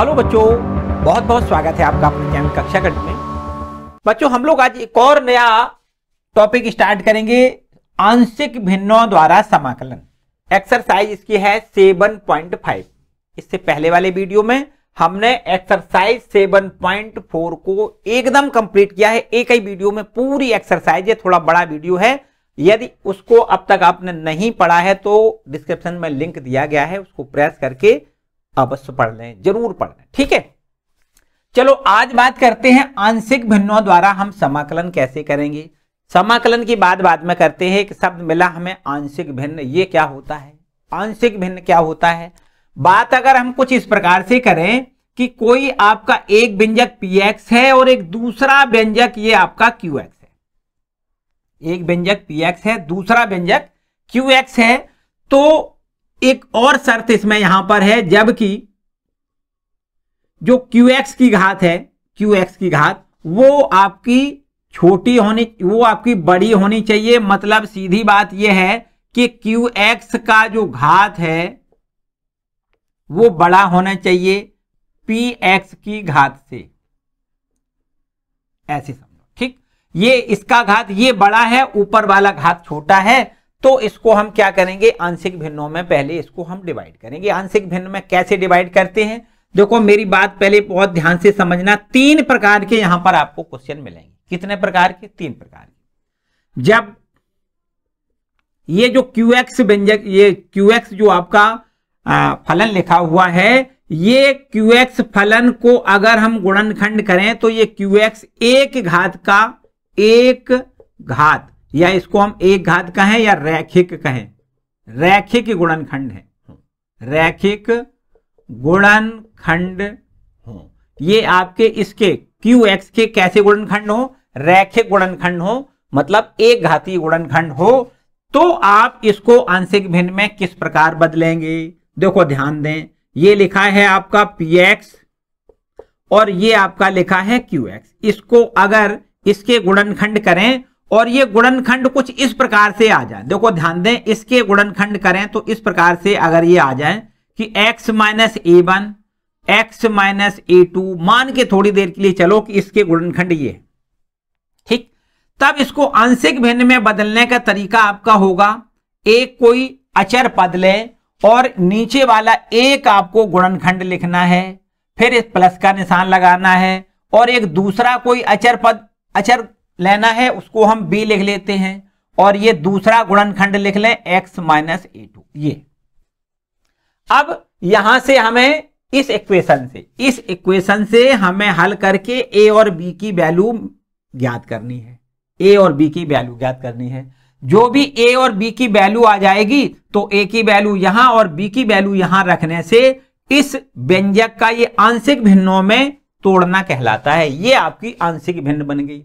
hello बच्चों बहुत बहुत स्वागत है आपका अपने चैनल कक्षा कट में बच्चों हम लोग आज एक और नया टॉपिक स्टार्ट करेंगे आंशिक भिन्नों द्वारा समाकलन एक्सरसाइज इसकी है 7.5 इससे पहले वाले वीडियो में हमने एक्सरसाइज 7.4 को एकदम कंप्लीट किया है एक ही वीडियो में पूरी एक्सरसाइज है थोड़ा बड़ा वीडियो है यदि उसको अब तक आपने नहीं पढ़ा है तो डिस्क्रिप्शन में लिंक दिया गया है उसको प्रेस करके अवश्य पढ़ लें जरूर पढ़ लें ठीक है चलो आज बात करते हैं आंशिक भिन्नों द्वारा हम समाकलन कैसे करेंगे समाकलन की बात बाद में करते हैं एक शब्द मिला हमें आंशिक भिन्न ये क्या होता है आंशिक भिन्न क्या होता है बात अगर हम कुछ इस प्रकार से करें कि कोई आपका एक व्यंजक पी एक्स है और एक दूसरा व्यंजक ये आपका क्यू एक्स है एक व्यंजक पी एक्स है दूसरा व्यंजक क्यू एक्स है तो एक और शर्त इसमें यहां पर है जबकि जो qx की घात है qx की घात वो आपकी छोटी होनी वो आपकी बड़ी होनी चाहिए मतलब सीधी बात यह है कि qx का जो घात है वो बड़ा होना चाहिए px की घात से ऐसे समझो ठीक ये इसका घात ये बड़ा है ऊपर वाला घात छोटा है तो इसको हम क्या करेंगे आंशिक भिन्नों में पहले इसको हम डिवाइड करेंगे आंशिक भिन्न में कैसे डिवाइड करते हैं देखो मेरी बात पहले बहुत ध्यान से समझना तीन प्रकार के यहां पर आपको क्वेश्चन मिलेंगे कितने प्रकार के तीन प्रकार के जब ये जो क्यू एक्स व्यंजक ये क्यू एक्स जो आपका आ, फलन लिखा हुआ है ये क्यू एक्स फलन को अगर हम गुणनखंड करें तो ये क्यू एक्स एक घात का एक घात या इसको हम एक घात कहें या रैखिक कहें रैखिक गुणनखंड है रैखिक गुणनखंड हो ये आपके इसके क्यू एक्स के कैसे गुणनखंड हो रैखिक गुणनखंड हो मतलब एक घाती गुणनखंड हो तो आप इसको आंशिक भिन्न में किस प्रकार बदलेंगे देखो ध्यान दें ये लिखा है आपका पी एक्स और ये आपका लिखा है क्यू एक्स इसको अगर इसके गुणनखंड करें और ये गुणनखंड कुछ इस प्रकार से आ जाए देखो ध्यान दें इसके गुणनखंड करें तो इस प्रकार से अगर ये आ जाए कि x minus a one x minus a two मान के थोड़ी देर के लिए चलो कि इसके गुणनखंड ये ठीक तब इसको आंशिक भिन्न में बदलने का तरीका आपका होगा एक कोई अचर पद ले और नीचे वाला एक आपको गुणनखंड लिखना है फिर इस प्लस का निशान लगाना है और एक दूसरा कोई अचर पद अचर लेना है उसको हम बी लिख लेते हैं और ये दूसरा गुणनखंड लिख लें एक्स माइनस ए टू ये अब यहां से हमें इस इक्वेशन से इस इक्वेशन से हमें हल करके ए और बी की वैल्यू ज्ञात करनी है ए और बी की वैल्यू ज्ञात करनी है जो भी ए और बी की वैल्यू आ जाएगी तो ए की वैल्यू यहां और बी की वैल्यू यहां रखने से इस व्यंजक का ये आंशिक भिन्नों में तोड़ना कहलाता है ये आपकी आंशिक भिन्न बन गई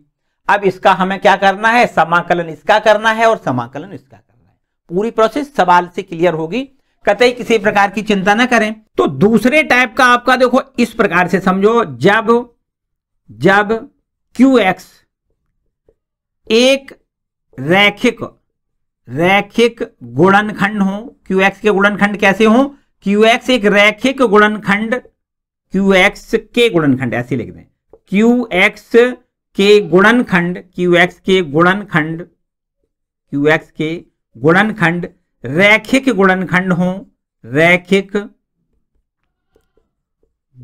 अब इसका हमें क्या करना है समाकलन इसका करना है और समाकलन इसका करना है पूरी प्रोसेस सवाल से क्लियर होगी कतई किसी प्रकार की चिंता ना करें तो दूसरे टाइप का आपका देखो इस प्रकार से समझो जब जब क्यू एक्स एक रैखिक रैखिक गुणनखंड हो क्यू एक्स के गुणनखंड कैसे हो क्यू एक्स एक रैखिक गुणनखंड क्यू एक्स के गुणनखंड ऐसे लिख दें क्यू एक्स के गुणनखंड क्यू एक्स के गुणनखंड क्यू एक्स के गुणनखंड रैखिक गुणनखंड हो रैखिक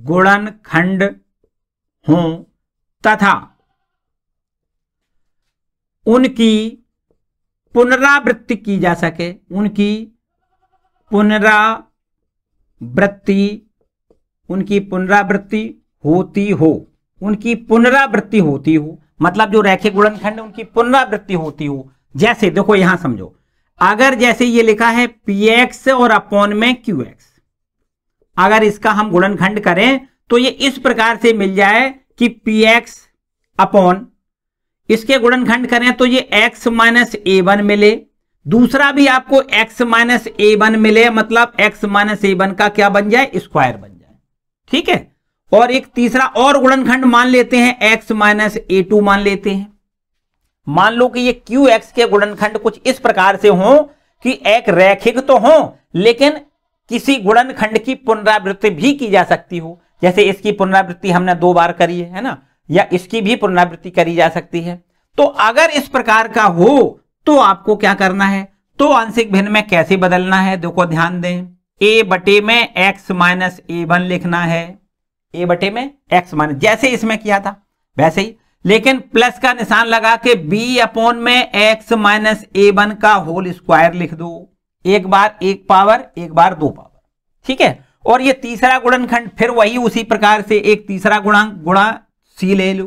गुणनखंड हो तथा उनकी पुनरावृत्ति की जा सके उनकी पुनरावृत्ति उनकी पुनरावृत्ति होती हो उनकी पुनरावृत्ति होती हो मतलब जो रैखिक गुणनखंड है उनकी पुनरावृत्ति होती हो जैसे देखो यहां समझो अगर जैसे ये लिखा है पी एक्स और अपॉन में क्यू एक्स अगर इसका हम गुणनखंड करें तो ये इस प्रकार से मिल जाए कि पी एक्स अपॉन इसके गुणनखंड करें तो ये एक्स माइनस ए वन मिले दूसरा भी आपको एक्स माइनस ए वन मिले मतलब एक्स माइनस ए वन का क्या बन जाए स्क्वायर बन जाए ठीक है और एक तीसरा और गुणनखंड मान लेते हैं x माइनस ए टू मान लेते हैं मान लो कि ये क्यू एक्स के गुणनखंड कुछ इस प्रकार से हो कि एक रैखिक तो हो लेकिन किसी गुणनखंड की पुनरावृत्ति भी की जा सकती हो जैसे इसकी पुनरावृत्ति हमने दो बार करी है, है ना या इसकी भी पुनरावृत्ति करी जा सकती है तो अगर इस प्रकार का हो तो आपको क्या करना है तो आंशिक भिन्न में कैसे बदलना है देखो ध्यान दें ए बटे में एक्स माइनस ए वन लिखना है ए बटे में एक्स माइनस जैसे इसमें किया था वैसे ही लेकिन प्लस का निशान लगा के बी अपॉन में एक्स माइनस ए वन का होल स्क्वायर लिख दो एक बार एक पावर एक बार दो पावर ठीक है और ये तीसरा गुणनखंड फिर वही उसी प्रकार से एक तीसरा गुणांक गुणा सी ले लो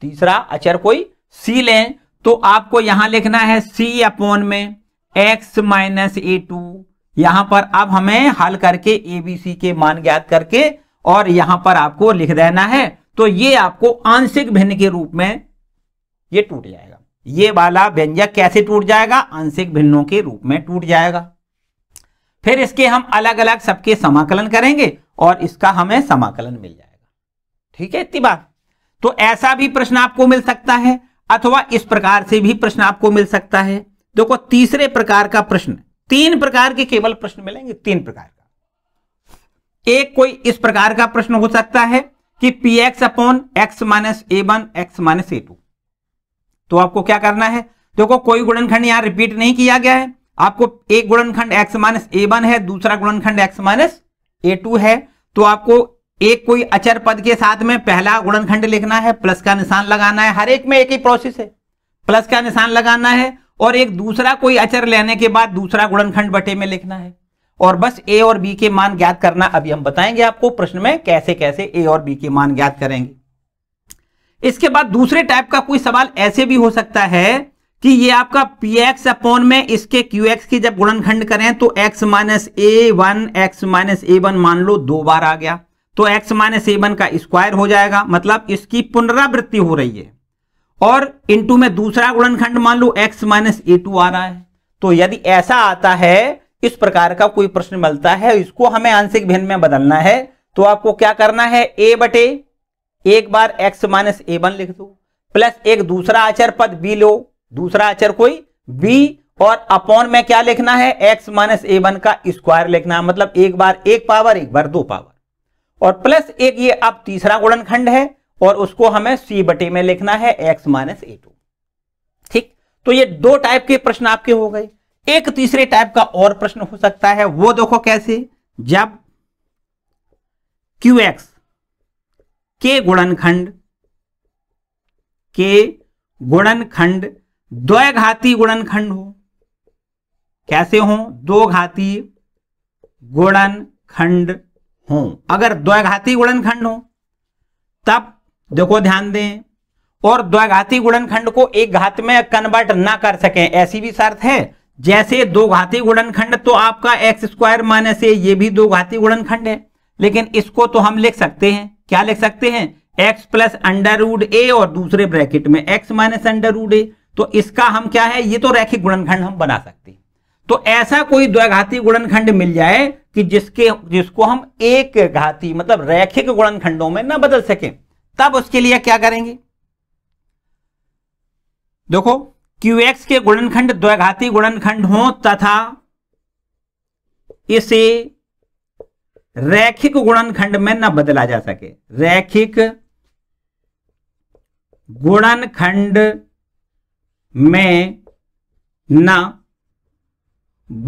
तीसरा अचर कोई सी ले तो आपको यहां लिखना है सी अपॉन में एक्स माइनस ए टू यहां पर अब हमें हल करके एबीसी के मान ज्ञात करके और यहां पर आपको लिख देना है तो ये आपको आंशिक भिन्न के रूप में ये टूट जाएगा ये वाला व्यंजक कैसे टूट जाएगा आंशिक भिन्नों के रूप में टूट जाएगा फिर इसके हम अलग अलग सबके समाकलन करेंगे और इसका हमें समाकलन मिल जाएगा ठीक है इतनी बात तो ऐसा भी प्रश्न आपको मिल सकता है अथवा इस प्रकार से भी प्रश्न आपको मिल सकता है देखो तीसरे प्रकार का प्रश्न तीन प्रकार के केवल प्रश्न मिलेंगे तीन प्रकार एक कोई इस प्रकार का प्रश्न हो सकता है कि p x upon x minus a one x minus a two तो आपको क्या करना है देखो कोई गुणनखंड यहां रिपीट नहीं किया गया है आपको एक गुणनखंड एक्स माइनस ए वन है दूसरा गुणनखंड एक्स माइनस ए टू है तो आपको एक कोई अचर पद के साथ में पहला गुणनखंड लिखना है प्लस का निशान लगाना है हर एक में एक ही प्रोसेस है प्लस का निशान लगाना है और एक दूसरा कोई अचर लेने के बाद दूसरा गुणनखंड बटे में लिखना है और बस ए और बी के मान ज्ञात करना अभी हम बताएंगे आपको प्रश्न में कैसे कैसे ए और बी के मान ज्ञात करेंगे इसके बाद दूसरे टाइप का कोई सवाल ऐसे भी हो सकता है कि ये आपका पी एक्स अपॉन में इसके क्यू एक्स की जब गुणनखंड करें तो x minus a one x minus a one मान लो दो बार आ गया तो एक्स माइनस ए वन का स्क्वायर हो जाएगा मतलब इसकी पुनरावृत्ति हो रही है और इनटू में दूसरा गुणनखंड मान लो एक्स माइनस ए टू आ रहा है तो यदि ऐसा आता है इस प्रकार का कोई प्रश्न मिलता है इसको हमें आंशिक भिन्न में बदलना है तो आपको क्या करना है ए बटे एक बार एक्स माइनस ए वन लिख दो प्लस एक दूसरा आचर पद बी लो दूसरा आचर कोई बी और अपॉन में क्या लिखना है एक्स माइनस ए वन का स्क्वायर लिखना है मतलब एक बार एक पावर एक बार दो पावर और प्लस एक ये अब तीसरा गुणनखंड है और उसको हमें सी बटे में लिखना है एक्स माइनस ए टू ठीक तो ये दो टाइप के प्रश्न आपके हो गए एक तीसरे टाइप का और प्रश्न हो सकता है वो देखो कैसे जब क्यू एक्स के गुणनखंड के गुणनखंड द्वैघाती गुणनखंड हो कैसे हो दो घाती गुणनखंड हो अगर द्वैघाती गुणनखंड हो तब देखो ध्यान दें और द्वैघाती गुणनखंड को एक घात में कन्वर्ट ना कर सके ऐसी भी शर्त है जैसे दो घाती गुणनखंड तो आपका एक्स स्क्वायर माइनस ए ये भी दो घाती गुणनखंड है लेकिन इसको तो हम लिख सकते हैं क्या लिख सकते हैं x plus under root a और दूसरे ब्रैकेट में x minus under root a तो इसका हम क्या है ये तो रैखिक गुणनखंड हम बना सकते हैं तो ऐसा कोई द्वैघाती गुणनखंड मिल जाए कि जिसके जिसको हम एक घाती मतलब रैखिक गुणनखंडों में ना बदल सके तब उसके लिए क्या करेंगे देखो क्यू एक्स के गुणनखंड द्वैघाती गुणनखंड हो तथा इसे रैखिक गुणनखंड में न बदला जा सके रैखिक गुणनखंड में न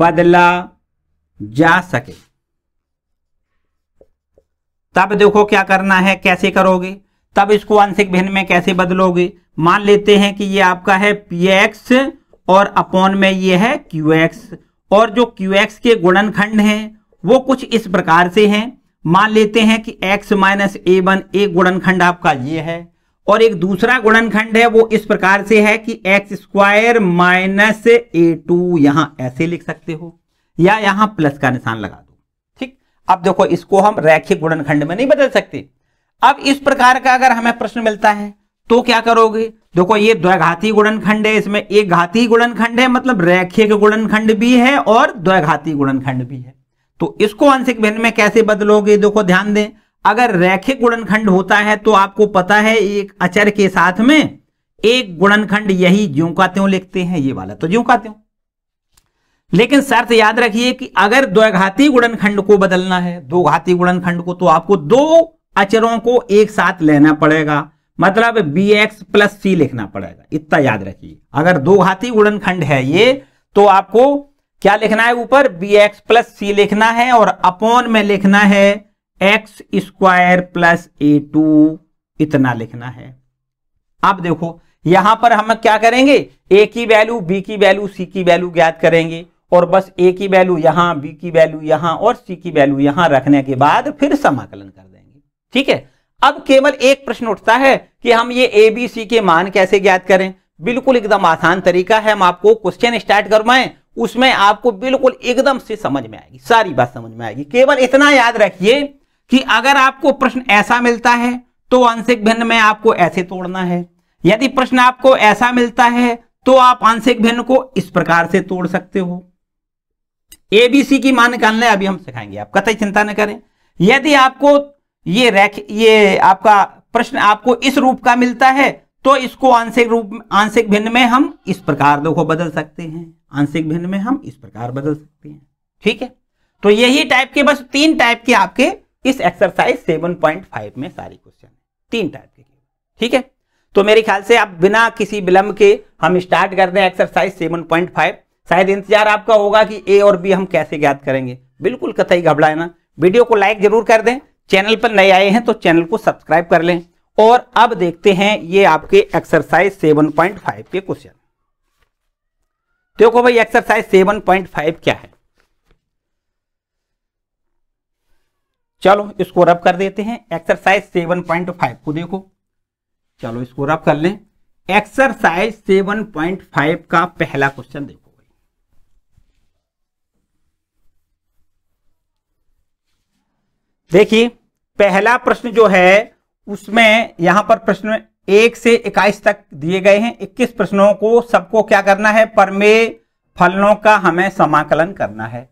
बदला जा सके तब देखो क्या करना है कैसे करोगे तब इसको आंशिक भिन्न में कैसे बदलोगे मान लेते हैं कि ये आपका है पी एक्स और अपॉन में ये है क्यू एक्स और जो क्यू एक्स के गुणनखंड हैं वो कुछ इस प्रकार से हैं मान लेते हैं कि x माइनस ए वन एक गुणनखंड आपका ये है और एक दूसरा गुणनखंड है वो इस प्रकार से है कि x square minus a two यहां ऐसे लिख सकते हो या यहां प्लस का निशान लगा दो ठीक अब देखो इसको हम रैखिक गुणनखंड में नहीं बदल सकते अब इस प्रकार का अगर हमें प्रश्न मिलता है तो क्या करोगे देखो ये द्वैघाती गुणनखंड है इसमें एक घाती गुणनखंड है मतलब रैखिक गुणनखंड भी है और द्वैघाती गुणनखंड भी है तो इसको आंशिक भिन्न में कैसे बदलोगे देखो ध्यान दें अगर रैखिक गुणनखंड होता है तो आपको पता है एक अचर के साथ में एक गुणनखंड यही ज्यों का त्यों लिखते हैं ये वाला तो ज्यों का त्यों लेकिन शर्त याद रखिए कि अगर द्वैघाती गुणनखंड को बदलना है दो घाती गुणनखंड को तो आपको दो अचरों को एक साथ लेना पड़ेगा मतलब बी एक्स प्लस सी लिखना पड़ेगा इतना याद रखिए अगर दो घाती खंड है ये तो आपको क्या लिखना है ऊपर बी एक्स प्लस सी लिखना है और अपॉन में लिखना है x square plus a two इतना लिखना है आप देखो यहां पर हम क्या करेंगे ए की वैल्यू बी की वैल्यू सी की वैल्यू ज्ञात करेंगे और बस ए की वैल्यू यहां बी की वैल्यू यहां और सी की वैल्यू यहां रखने के बाद फिर समाकलन कर देंगे ठीक है अब केवल एक प्रश्न उठता है कि हम ये ए बी सी के मान कैसे ज्ञात करें बिल्कुल एकदम आसान तरीका है हम आपको क्वेश्चन स्टार्ट करवाएं उसमें आपको बिल्कुल एकदम से समझ में आएगी सारी बात समझ में आएगी केवल इतना याद रखिए कि अगर आपको प्रश्न ऐसा मिलता है तो आंशिक भिन्न में आपको ऐसे तोड़ना है यदि प्रश्न आपको ऐसा मिलता है तो आप आंशिक भिन्न को इस प्रकार से तोड़ सकते हो एबीसी की मान निकालना अभी हम सिखाएंगे आप कतई चिंता न करें यदि आपको ये रैख ये आपका प्रश्न आपको इस रूप का मिलता है तो इसको आंशिक रूप आंशिक भिन्न में हम इस प्रकार देखो बदल सकते हैं आंशिक भिन्न में हम इस प्रकार बदल सकते हैं ठीक है तो यही टाइप के बस तीन टाइप के आपके इस एक्सरसाइज 7.5 में सारी क्वेश्चन तीन टाइप के ठीक है तो मेरे ख्याल से आप बिना किसी विलंब के हम स्टार्ट कर दें एक्सरसाइज 7.5 शायद इंतजार आपका होगा कि ए और बी हम कैसे ज्ञात करेंगे बिल्कुल कतई घबराए ना वीडियो को लाइक जरूर कर दें चैनल पर नए आए हैं तो चैनल को सब्सक्राइब कर लें और अब देखते हैं ये आपके एक्सरसाइज 7.5 के क्वेश्चन देखो भाई एक्सरसाइज 7.5 क्या है चलो इसको रब कर देते हैं एक्सरसाइज 7.5 को देखो चलो इसको रब कर लें एक्सरसाइज 7.5 का पहला क्वेश्चन देखो देखिए पहला प्रश्न जो है उसमें यहां पर प्रश्न एक से इक्कीस तक दिए गए हैं इक्कीस प्रश्नों को सबको क्या करना है परमेय फलनों का हमें समाकलन करना है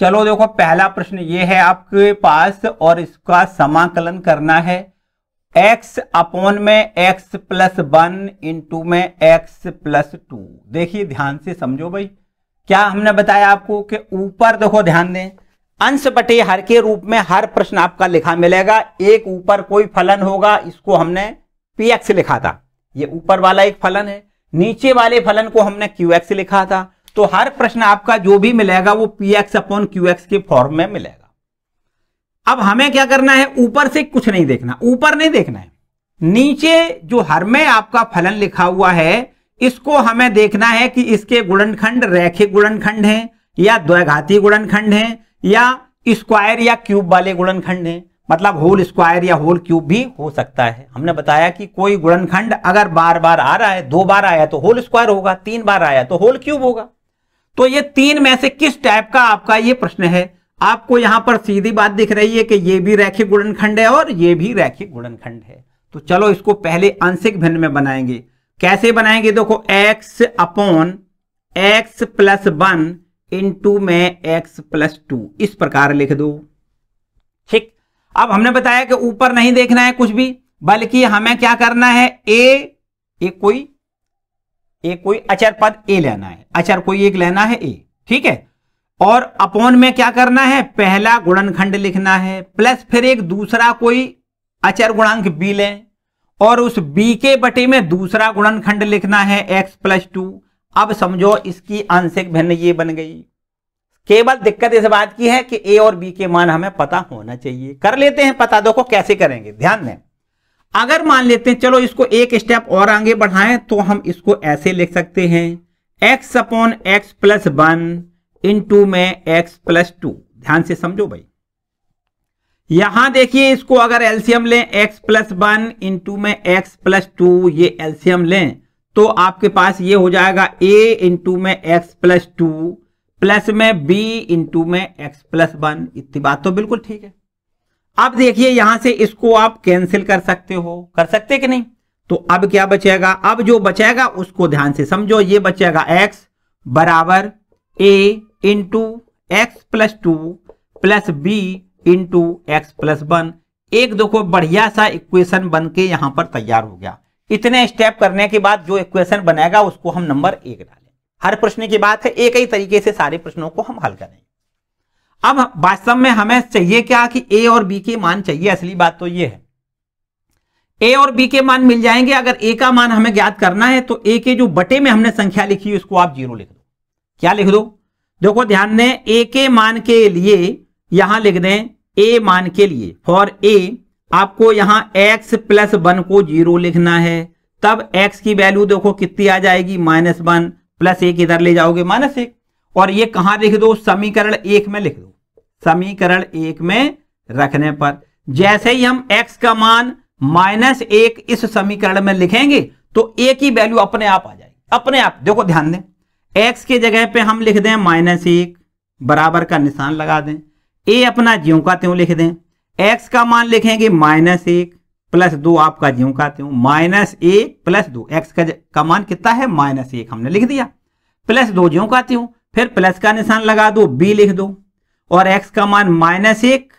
चलो देखो पहला प्रश्न ये है आपके पास और इसका समाकलन करना है x अपॉन में x प्लस वन इंटू में x प्लस टू देखिए ध्यान से समझो भाई क्या हमने बताया आपको कि ऊपर देखो ध्यान दें अंश बटे हर के रूप में हर प्रश्न आपका लिखा मिलेगा एक ऊपर कोई फलन होगा इसको हमने पी एक्स लिखा था ये ऊपर वाला एक फलन है नीचे वाले फलन को हमने क्यू एक्स लिखा था तो हर प्रश्न आपका जो भी मिलेगा वो p x upon q x के फॉर्म में मिलेगा अब हमें क्या करना है ऊपर से कुछ नहीं देखना ऊपर नहीं देखना है नीचे जो हर में आपका फलन लिखा हुआ है इसको हमें देखना है कि इसके गुणनखंड रेखे गुणनखंड हैं या द्वैघाती गुणनखंड हैं या स्क्वायर या क्यूब वाले गुणनखंड हैं मतलब होल स्क्वायर या होल क्यूब भी हो सकता है हमने बताया कि कोई गुणनखंड अगर बार बार आ रहा है दो बार आया तो होल स्क्वायर होगा तीन बार आया तो होल क्यूब होगा तो ये तीन में से किस टाइप का आपका ये प्रश्न है आपको यहां पर सीधी बात दिख रही है कि ये भी रैखिक गुणनखंड है और ये भी रैखिक गुणनखंड है तो चलो इसको पहले आंशिक भिन्न में बनाएंगे कैसे बनाएंगे देखो x upon x plus one into में एक्स प्लस टू इस प्रकार लिख दो ठीक अब हमने बताया कि ऊपर नहीं देखना है कुछ भी बल्कि हमें क्या करना है ए एक कोई एक कोई अचर पद ए लेना है अचर कोई एक लेना है ए ठीक है और अपॉन में क्या करना है पहला गुणनखंड लिखना है प्लस फिर एक दूसरा कोई अचर गुणांक बी लें और उस बी के बटे में दूसरा गुणनखंड लिखना है एक्स प्लस टू अब समझो इसकी आंशिक भिन्न ये बन गई केवल दिक्कत इस बात की है कि ए और बी के मान हमें पता होना चाहिए कर लेते हैं पता देखो कैसे करेंगे ध्यान दें अगर मान लेते हैं चलो इसको एक स्टेप और आगे बढ़ाएं तो हम इसको ऐसे लिख सकते हैं x upon x plus one into में एक्स प्लस टू ध्यान से समझो भाई यहां देखिए इसको अगर एल्सियम लें एक्स प्लस वन इंटू में एक्स प्लस टू ये एल्सियम लें तो आपके पास ये हो जाएगा a इंटू में एक्स प्लस टू प्लस में b इंटू में एक्स प्लस वन इतनी बात तो बिल्कुल ठीक है अब देखिए यहां से इसको आप कैंसिल कर सकते हो कर सकते कि नहीं तो अब क्या बचेगा अब जो बचेगा उसको ध्यान से समझो ये बचेगा x बराबर a into x plus two plus b into x plus one एक देखो बढ़िया सा इक्वेशन बन के यहां पर तैयार हो गया इतने स्टेप करने के बाद जो इक्वेशन बनेगा उसको हम नंबर एक डालें हर प्रश्न की बात है एक ही तरीके से सारे प्रश्नों को हम हल करेंगे अब वास्तव में हमें चाहिए क्या कि ए और बी के मान चाहिए असली बात तो ये है ए और बी के मान मिल जाएंगे अगर ए का मान हमें ज्ञात करना है तो ए के जो बटे में हमने संख्या लिखी उसको आप जीरो लिख दो क्या लिख दो देखो ध्यान दें ए के मान के लिए यहां लिख दें ए मान के लिए फॉर ए आपको यहां x प्लस वन को जीरो लिखना है तब x की वैल्यू देखो कितनी आ जाएगी माइनस वन प्लस एक इधर ले जाओगे माइनस एक और ये कहां लिख दो समीकरण एक में लिख दो समीकरण एक में रखने पर जैसे ही हम x का मान माइनस एक इस समीकरण में लिखेंगे तो a की वैल्यू अपने आप आ जाएगी अपने आप देखो ध्यान दें x के जगह पे हम लिख दें माइनस एक बराबर का निशान लगा दें a अपना ज्यो का त्यों लिख दें एक्स का मान लिखेंगे माइनस एक प्लस दो आपका ज्यों का त्यू माइनस एक प्लस दो एक्स का, का मान कितना है माइनस एक हमने लिख दिया प्लस दो ज्यों का त्यू फिर प्लस का निशान लगा दो बी लिख दो और एक्स का मान माइनस एक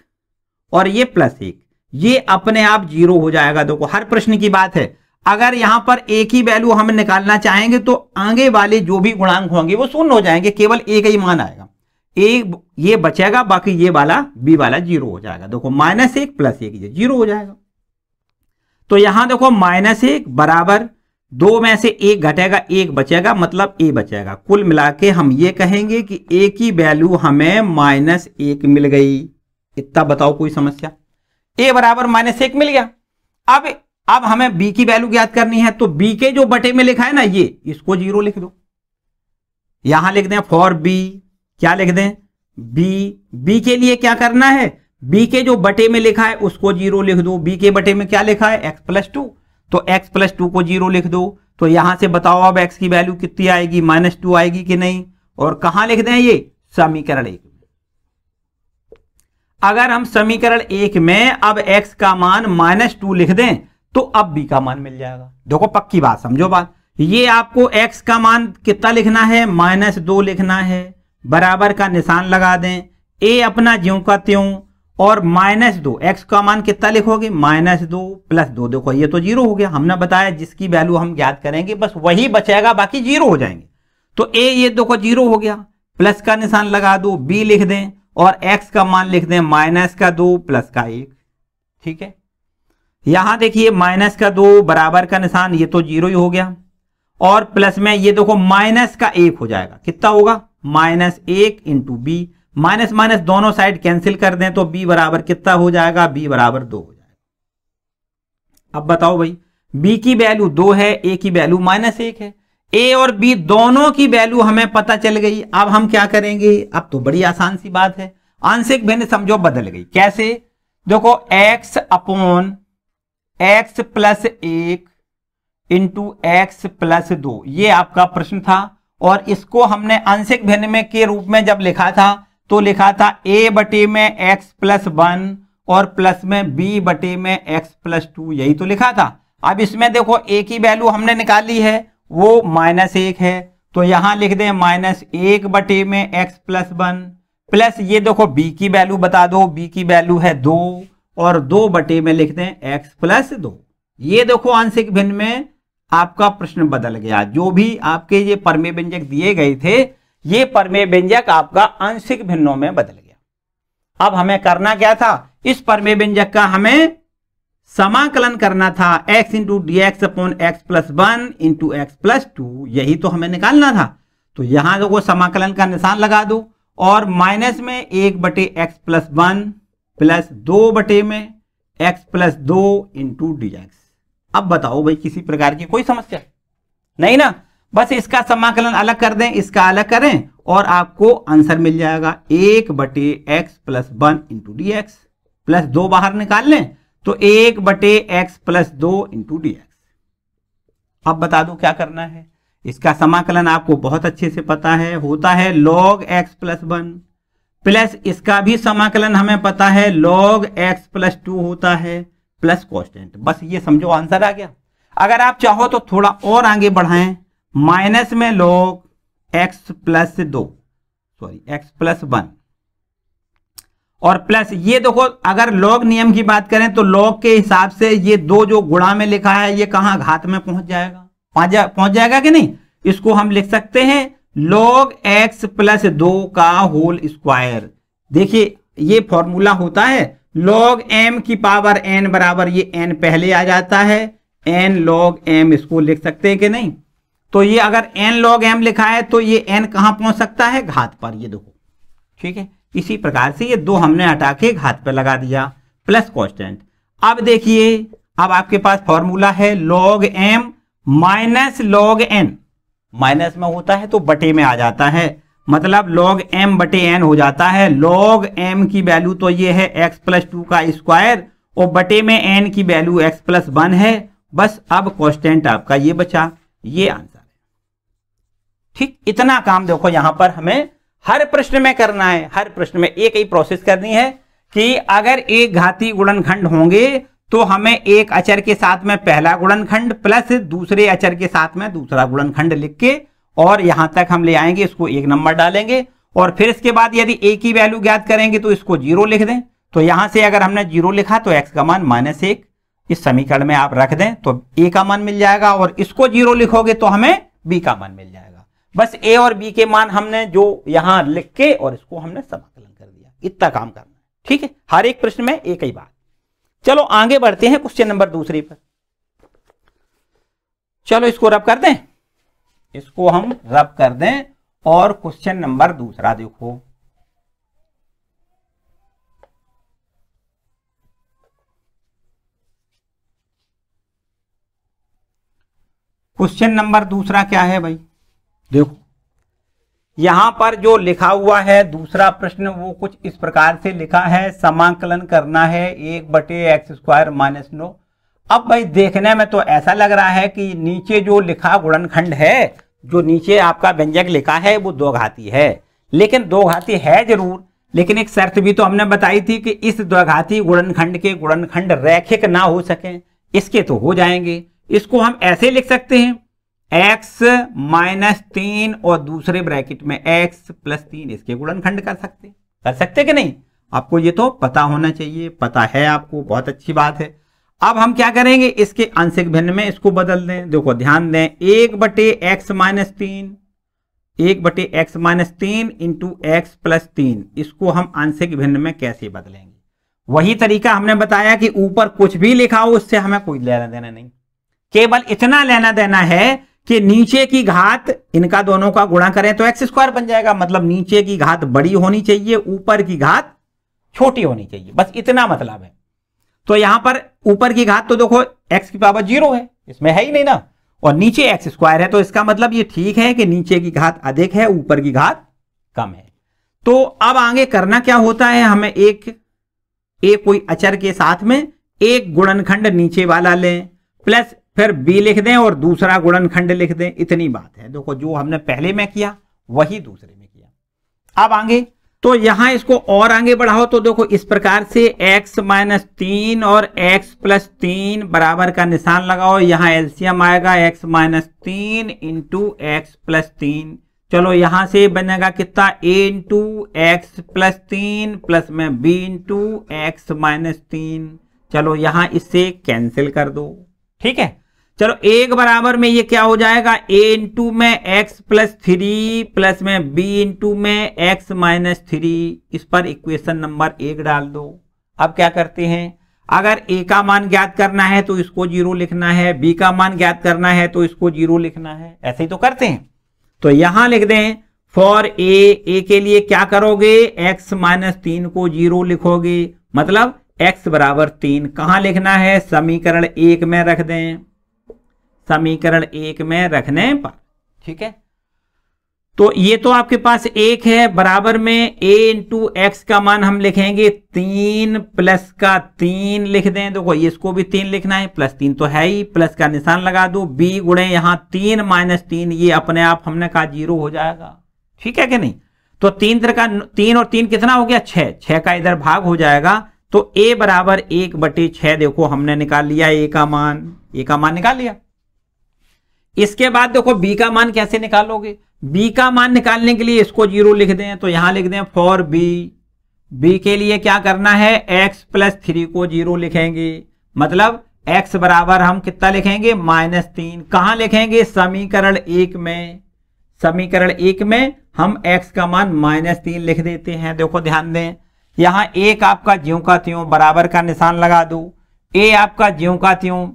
और ये प्लस एक ये अपने आप जीरो हो जाएगा देखो हर प्रश्न की बात है अगर यहां पर एक ही वैल्यू हम निकालना चाहेंगे तो आगे वाले जो भी गुणांक होंगे वो शून्य हो जाएंगे केवल एक ही मान आएगा ए ये बचेगा बाकी ये वाला बी वाला जीरो हो जाएगा देखो माइनस एक प्लस एक जीरो हो जाएगा तो यहां देखो माइनस एक बराबर दो में से एक घटेगा एक बचेगा मतलब ए बचेगा कुल मिला के हम ये कहेंगे कि ए की वैल्यू हमें माइनस एक मिल गई इतना बताओ कोई समस्या ए बराबर माइनस एक मिल गया अब अब हमें बी की वैल्यू ज्ञात करनी है तो बी के जो बटे में लिखा है ना ये इसको जीरो लिख दो यहां लिख दें फॉर बी क्या लिख दें बी बी के लिए क्या करना है बी के जो बटे में लिखा है उसको जीरो लिख दो बी के बटे में क्या लिखा है एक्स प्लस टू तो एक्स प्लस टू को जीरो लिख दो तो यहां से बताओ अब एक्स की वैल्यू कितनी आएगी माइनस टू आएगी कि नहीं और कहां लिख दें ये समीकरण एक अगर हम समीकरण एक में अब एक्स का मान माइनस टू लिख दें तो अब बी का मान मिल जाएगा देखो पक्की बात समझो बात ये आपको एक्स का मान कितना लिखना है माइनस दो लिखना है बराबर का निशान लगा दें ए अपना ज्यों का त्यों और माइनस दो एक्स का मान कितना लिखोगे माइनस दो प्लस दो देखो ये तो जीरो हो गया हमने बताया जिसकी वैल्यू हम ज्ञात करेंगे बस वही बचेगा बाकी जीरो हो जाएंगे तो ए ये देखो जीरो हो गया प्लस का निशान लगा दो बी लिख दें और एक्स का मान लिख दें माइनस का दो प्लस का एक ठीक है यहां देखिए माइनस का दो बराबर का निशान ये तो जीरो ही हो गया और प्लस में ये देखो माइनस का एक हो जाएगा कितना होगा माइनस एक इंटू बी माइनस माइनस दोनों साइड कैंसिल कर दें तो बी बराबर कितना हो जाएगा बी बराबर दो हो जाएगा अब बताओ भाई बी की वैल्यू दो है ए की वैल्यू माइनस एक है ए और बी दोनों की वैल्यू हमें पता चल गई अब हम क्या करेंगे अब तो बड़ी आसान सी बात है आंशिक भिन्न समझो बदल गई कैसे देखो एक्स अपॉन एक्स प्लस एक इंटू एक्स प्लस दो ये आपका प्रश्न था और इसको हमने आंशिक भिन्न में के रूप में जब लिखा था तो लिखा था ए बटे में एक्स प्लस वन और प्लस में बी बटे में एक्स प्लस टू यही तो लिखा था अब इसमें देखो ए की वैल्यू हमने निकाली है वो माइनस एक है तो यहां लिख दें माइनस एक बटे में एक्स प्लस वन प्लस ये देखो बी की वैल्यू बता दो बी की वैल्यू है दो और दो बटे में लिख दें एक्स प्लस दो ये देखो आंशिक भिन्न में आपका प्रश्न बदल गया जो भी आपके ये परमे व्यंजक दिए गए थे ये परमे व्यंजक आपका आंशिक भिन्नों में बदल गया अब हमें करना क्या था इस परमे व्यंजक का हमें समाकलन करना था x into d x upon x plus one into x plus two यही तो हमें निकालना था तो यहां जो समाकलन का निशान लगा दो और माइनस में एक बटे एक्स प्लस वन प्लस दो बटे में एक्स प्लस दो इंटू डी एक्स अब बताओ भाई किसी प्रकार की कोई समस्या नहीं ना बस इसका समाकलन अलग कर दें इसका अलग करें और आपको आंसर मिल जाएगा एक बटे x plus one into d x plus दो बाहर निकाल लें तो एक बटे एक्स प्लस दो इंटू डी एक्स अब बता दो क्या करना है इसका समाकलन आपको बहुत अच्छे से पता है होता है log x plus one plus इसका भी समाकलन हमें पता है लॉग एक्स प्लस टू होता है प्लस कॉन्स्टेंट बस ये समझो आंसर आ गया अगर आप चाहो तो थोड़ा और आगे बढ़ाएं माइनस में लोग एक्स प्लस दो सॉरी एक्स प्लस वन और प्लस ये देखो अगर लॉग नियम की बात करें तो लॉग के हिसाब से ये दो जो गुणा में लिखा है ये कहां घात में पहुंच जाएगा पहुंच जा, पहुंच जाएगा कि नहीं इसको हम लिख सकते हैं लॉग एक्स प्लस दो का होल स्क्वायर देखिए ये फॉर्मूला होता है लॉग एम की पावर एन बराबर ये एन पहले आ जाता है एन लॉग एम इसको लिख सकते हैं कि नहीं तो ये अगर एन लॉग एम लिखा है तो ये एन कहां पहुंच सकता है घात पर ये देखो ठीक है इसी प्रकार से ये दो हमने हटा के घात पर लगा दिया प्लस कॉन्स्टेंट अब देखिए अब आपके पास फॉर्मूला है log m minus log n minus में होता है तो बटे में आ जाता है मतलब log m बटे एन हो जाता है log m की वैल्यू तो ये है x प्लस टू का स्क्वायर और बटे में n की वैल्यू x प्लस वन है बस अब कॉन्स्टेंट आपका ये बचा ये आंसर है ठीक इतना काम देखो यहां पर हमें हर प्रश्न में करना है हर प्रश्न में एक ही प्रोसेस करनी है कि अगर एक घाती गुणनखंड होंगे तो हमें एक अचर के साथ में पहला गुणनखंड प्लस दूसरे अचर के साथ में दूसरा गुणनखंड लिख के और यहां तक हम ले आएंगे इसको एक नंबर डालेंगे और फिर इसके बाद यदि ए की वैल्यू ज्ञात करेंगे तो इसको जीरो लिख दें तो यहां से अगर हमने जीरो लिखा तो एक्स का मान माइनस एक इस समीकरण में आप रख दें तो ए का मान मिल जाएगा और इसको जीरो लिखोगे तो हमें बी का मान मिल जाएगा बस ए और बी के मान हमने जो यहां लिख के और इसको हमने समाकलन कर दिया इतना काम करना है ठीक है हर एक प्रश्न में एक ही बात चलो आगे बढ़ते हैं क्वेश्चन नंबर दूसरे पर चलो इसको रब कर दें इसको हम रब कर दें और क्वेश्चन नंबर दूसरा देखो क्वेश्चन नंबर दूसरा क्या है भाई देखो यहां पर जो लिखा हुआ है दूसरा प्रश्न वो कुछ इस प्रकार से लिखा है समाकलन करना है एक बटे एक्स स्क्वायर माइनस नो अब भाई देखने में तो ऐसा लग रहा है कि नीचे जो लिखा गुणनखंड है जो नीचे आपका व्यंजक लिखा है वो दो घाती है लेकिन दो घाती है जरूर लेकिन एक शर्त भी तो हमने बताई थी कि इस द्वघाती गुणनखंड के गुणनखंड रैखिक ना हो सके इसके तो हो जाएंगे इसको हम ऐसे लिख सकते हैं x माइनस तीन और दूसरे ब्रैकेट में x प्लस तीन इसके गुणनखंड कर सकते कर सकते कि नहीं आपको ये तो पता होना चाहिए पता है आपको बहुत अच्छी बात है अब हम क्या करेंगे इसके आंशिक भिन्न में इसको बदल दें देखो ध्यान दें एक बटे एक्स माइनस तीन एक बटे एक्स माइनस तीन इंटू एक्स प्लस तीन इसको हम आंशिक भिन्न में कैसे बदलेंगे वही तरीका हमने बताया कि ऊपर कुछ भी लिखा हो उससे हमें कोई लेना देना नहीं केवल इतना लेना देना है कि नीचे की घात इनका दोनों का गुणा करें तो एक्स स्क्वायर बन जाएगा मतलब नीचे की घात बड़ी होनी चाहिए ऊपर की घात छोटी होनी चाहिए बस इतना मतलब है तो यहां पर ऊपर की घात तो देखो एक्स की पावर जीरो है इसमें है ही नहीं ना और नीचे एक्स स्क्वायर है तो इसका मतलब ये ठीक है कि नीचे की घात अधिक है ऊपर की घात कम है तो अब आगे करना क्या होता है हमें एक एक कोई अचर के साथ में एक गुणनखंड नीचे वाला लें प्लस फिर बी लिख दें और दूसरा गुणनखंड लिख दें इतनी बात है देखो जो हमने पहले में किया वही दूसरे में किया अब आगे तो यहां इसको और आगे बढ़ाओ तो देखो इस प्रकार से x माइनस तीन और x प्लस तीन बराबर का निशान लगाओ यहां एल्सियम आएगा x माइनस तीन इंटू एक्स प्लस तीन चलो यहां से बनेगा कितना a इंटू एक्स प्लस तीन प्लस में b इंटू एक्स माइनस तीन चलो यहां इससे कैंसिल कर दो ठीक है चलो एक बराबर में ये क्या हो जाएगा ए इंटू में एक्स प्लस थ्री प्लस में बी इंटू में एक्स माइनस थ्री इस पर इक्वेशन नंबर एक डाल दो अब क्या करते हैं अगर ए का मान ज्ञात करना है तो इसको जीरो लिखना है बी का मान ज्ञात करना है तो इसको जीरो लिखना है ऐसे ही तो करते हैं तो यहां लिख दें फॉर ए ए के लिए क्या करोगे एक्स माइनस तीन को जीरो लिखोगे मतलब एक्स बराबर तीन कहां लिखना है समीकरण एक में रख दें समीकरण एक में रखने पर ठीक है तो ये तो आपके पास एक है बराबर में a इंटू एक्स का मान हम लिखेंगे तीन प्लस का तीन लिख दें देखो तो इसको भी तीन लिखना है प्लस तीन तो है ही प्लस का निशान लगा दो b गुड़े यहां तीन माइनस तीन ये अपने आप हमने कहा जीरो हो जाएगा ठीक है कि नहीं तो तीन तरह का तीन और तीन कितना हो गया छह छह का इधर भाग हो जाएगा तो ए बराबर एक बटे छह देखो हमने निकाल लिया ए का मान ए का मान निकाल लिया इसके बाद देखो बी का मान कैसे निकालोगे बी का मान निकालने के लिए इसको जीरो लिख दें तो यहां लिख दें फॉर बी बी के लिए क्या करना है एक्स प्लस थ्री को जीरो लिखेंगे मतलब एक्स बराबर हम कितना लिखेंगे माइनस तीन कहां लिखेंगे समीकरण एक में समीकरण एक में हम एक्स का मान माइनस तीन लिख देते हैं देखो ध्यान दें यहां एक आपका ज्यों का त्यों बराबर का निशान लगा दो ए आपका ज्यों का त्यों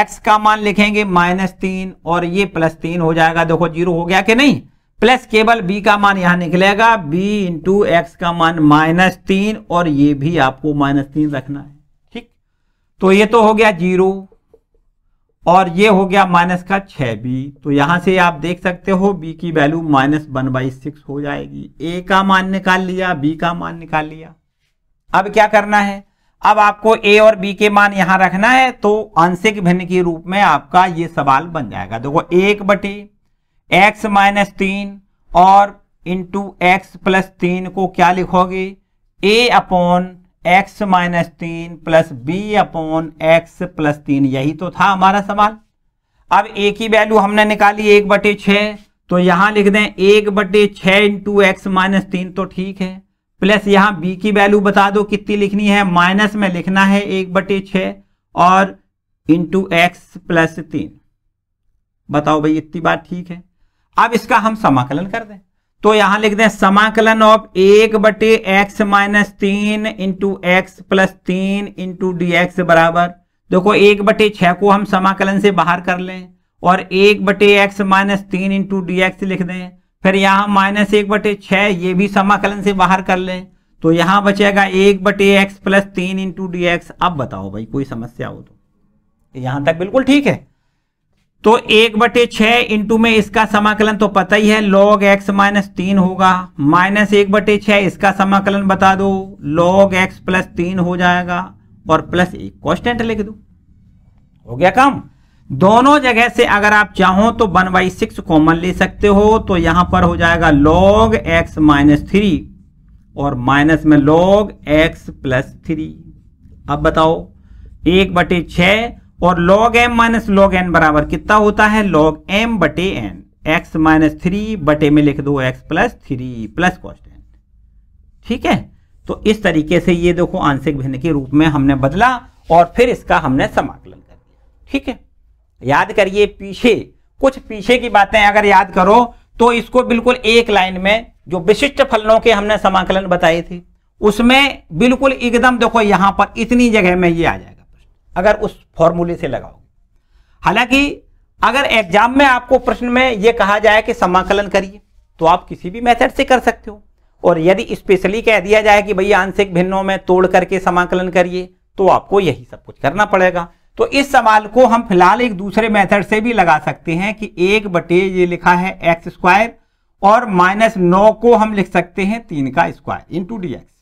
एक्स का मान लिखेंगे माइनस तीन और ये प्लस तीन हो जाएगा देखो जीरो हो गया कि नहीं प्लस केवल बी का मान यहां निकलेगा बी इंटू एक्स का मान माइनस तीन और ये भी आपको माइनस तीन रखना है ठीक तो ये तो हो गया जीरो और ये हो गया माइनस का छह बी तो यहां से आप देख सकते हो बी की value minus one by six हो जाएगी ए का मान निकाल लिया बी का मान निकाल लिया अब क्या करना है अब आपको ए और बी के मान यहां रखना है तो आंशिक भिन्न के रूप में आपका ये सवाल बन जाएगा देखो एक बटे एक्स माइनस तीन और इंटू एक्स प्लस तीन को क्या लिखोगे ए अपॉन एक्स माइनस तीन plus b upon x plus तीन यही तो था हमारा सवाल अब ए की वैल्यू हमने निकाली एक बटे छ तो यहां लिख दें एक बटे छ इंटू एक्स माइनस तीन तो ठीक है प्लस यहाँ बी की वैल्यू बता दो कितनी लिखनी है माइनस में लिखना है एक बटे छ और इंटू एक्स प्लस तीन बताओ भाई इतनी बात ठीक है अब इसका हम समाकलन कर दें तो यहां लिख दें समाकलन ऑफ एक बटे एक्स माइनस तीन इंटू एक्स प्लस तीन इंटू डी एक्स बराबर देखो एक बटे छ को हम समाकलन से बाहर कर लें और एक बटे एक्स माइनस तीन इंटू डी एक्स लिख दें फिर यहां माइनस एक बटे छह ये भी समाकलन से बाहर कर लें तो यहां बचेगा एक बटे एक्स प्लस तीन इंटू डी एक्स अब बताओ भाई कोई समस्या हो तो यहां तक बिल्कुल ठीक है तो एक बटे छ इंटू में इसका समाकलन तो पता ही है लॉग एक्स माइनस तीन होगा माइनस एक बटे छ इसका समाकलन बता दो लॉग एक्स प्लस तीन हो जाएगा और प्लस एक कॉन्स्टेंट लिख दो हो गया काम दोनों जगह से अगर आप चाहो तो वन बाई सिक्स कॉमन ले सकते हो तो यहां पर हो जाएगा लॉग एक्स माइनस थ्री और माइनस में लॉग एक्स प्लस थ्री अब बताओ एक बटे छ और log m minus log n बराबर कितना होता है लॉग एम बटे एन एक्स माइनस थ्री बटे में लिख दो x plus three plus constant ठीक है तो इस तरीके से ये देखो आंशिक भिन्न के रूप में हमने बदला और फिर इसका हमने समाकलन कर दिया ठीक है याद करिए पीछे कुछ पीछे की बातें अगर याद करो तो इसको बिल्कुल एक लाइन में जो विशिष्ट फलनों के हमने समाकलन बताए थे उसमें बिल्कुल एकदम देखो यहां पर इतनी जगह में ये आ जाएगा अगर उस फॉर्मूले से लगाओगे हालांकि अगर एग्जाम में आपको प्रश्न में यह कहा जाए कि समाकलन करिए तो आप किसी भी मेथड से कर सकते हो और यदि स्पेशली कह दिया जाए कि भैया आंशिक भिन्नों में तोड़ करके समाकलन करिए तो आपको यही सब कुछ करना पड़ेगा तो इस सवाल को हम फिलहाल एक दूसरे मेथड से भी लगा सकते हैं कि एक बटे ये लिखा है एक्स स्क्वायर और माइनस नौ को हम लिख सकते हैं तीन का स्क्वायर इंटू डी एक्स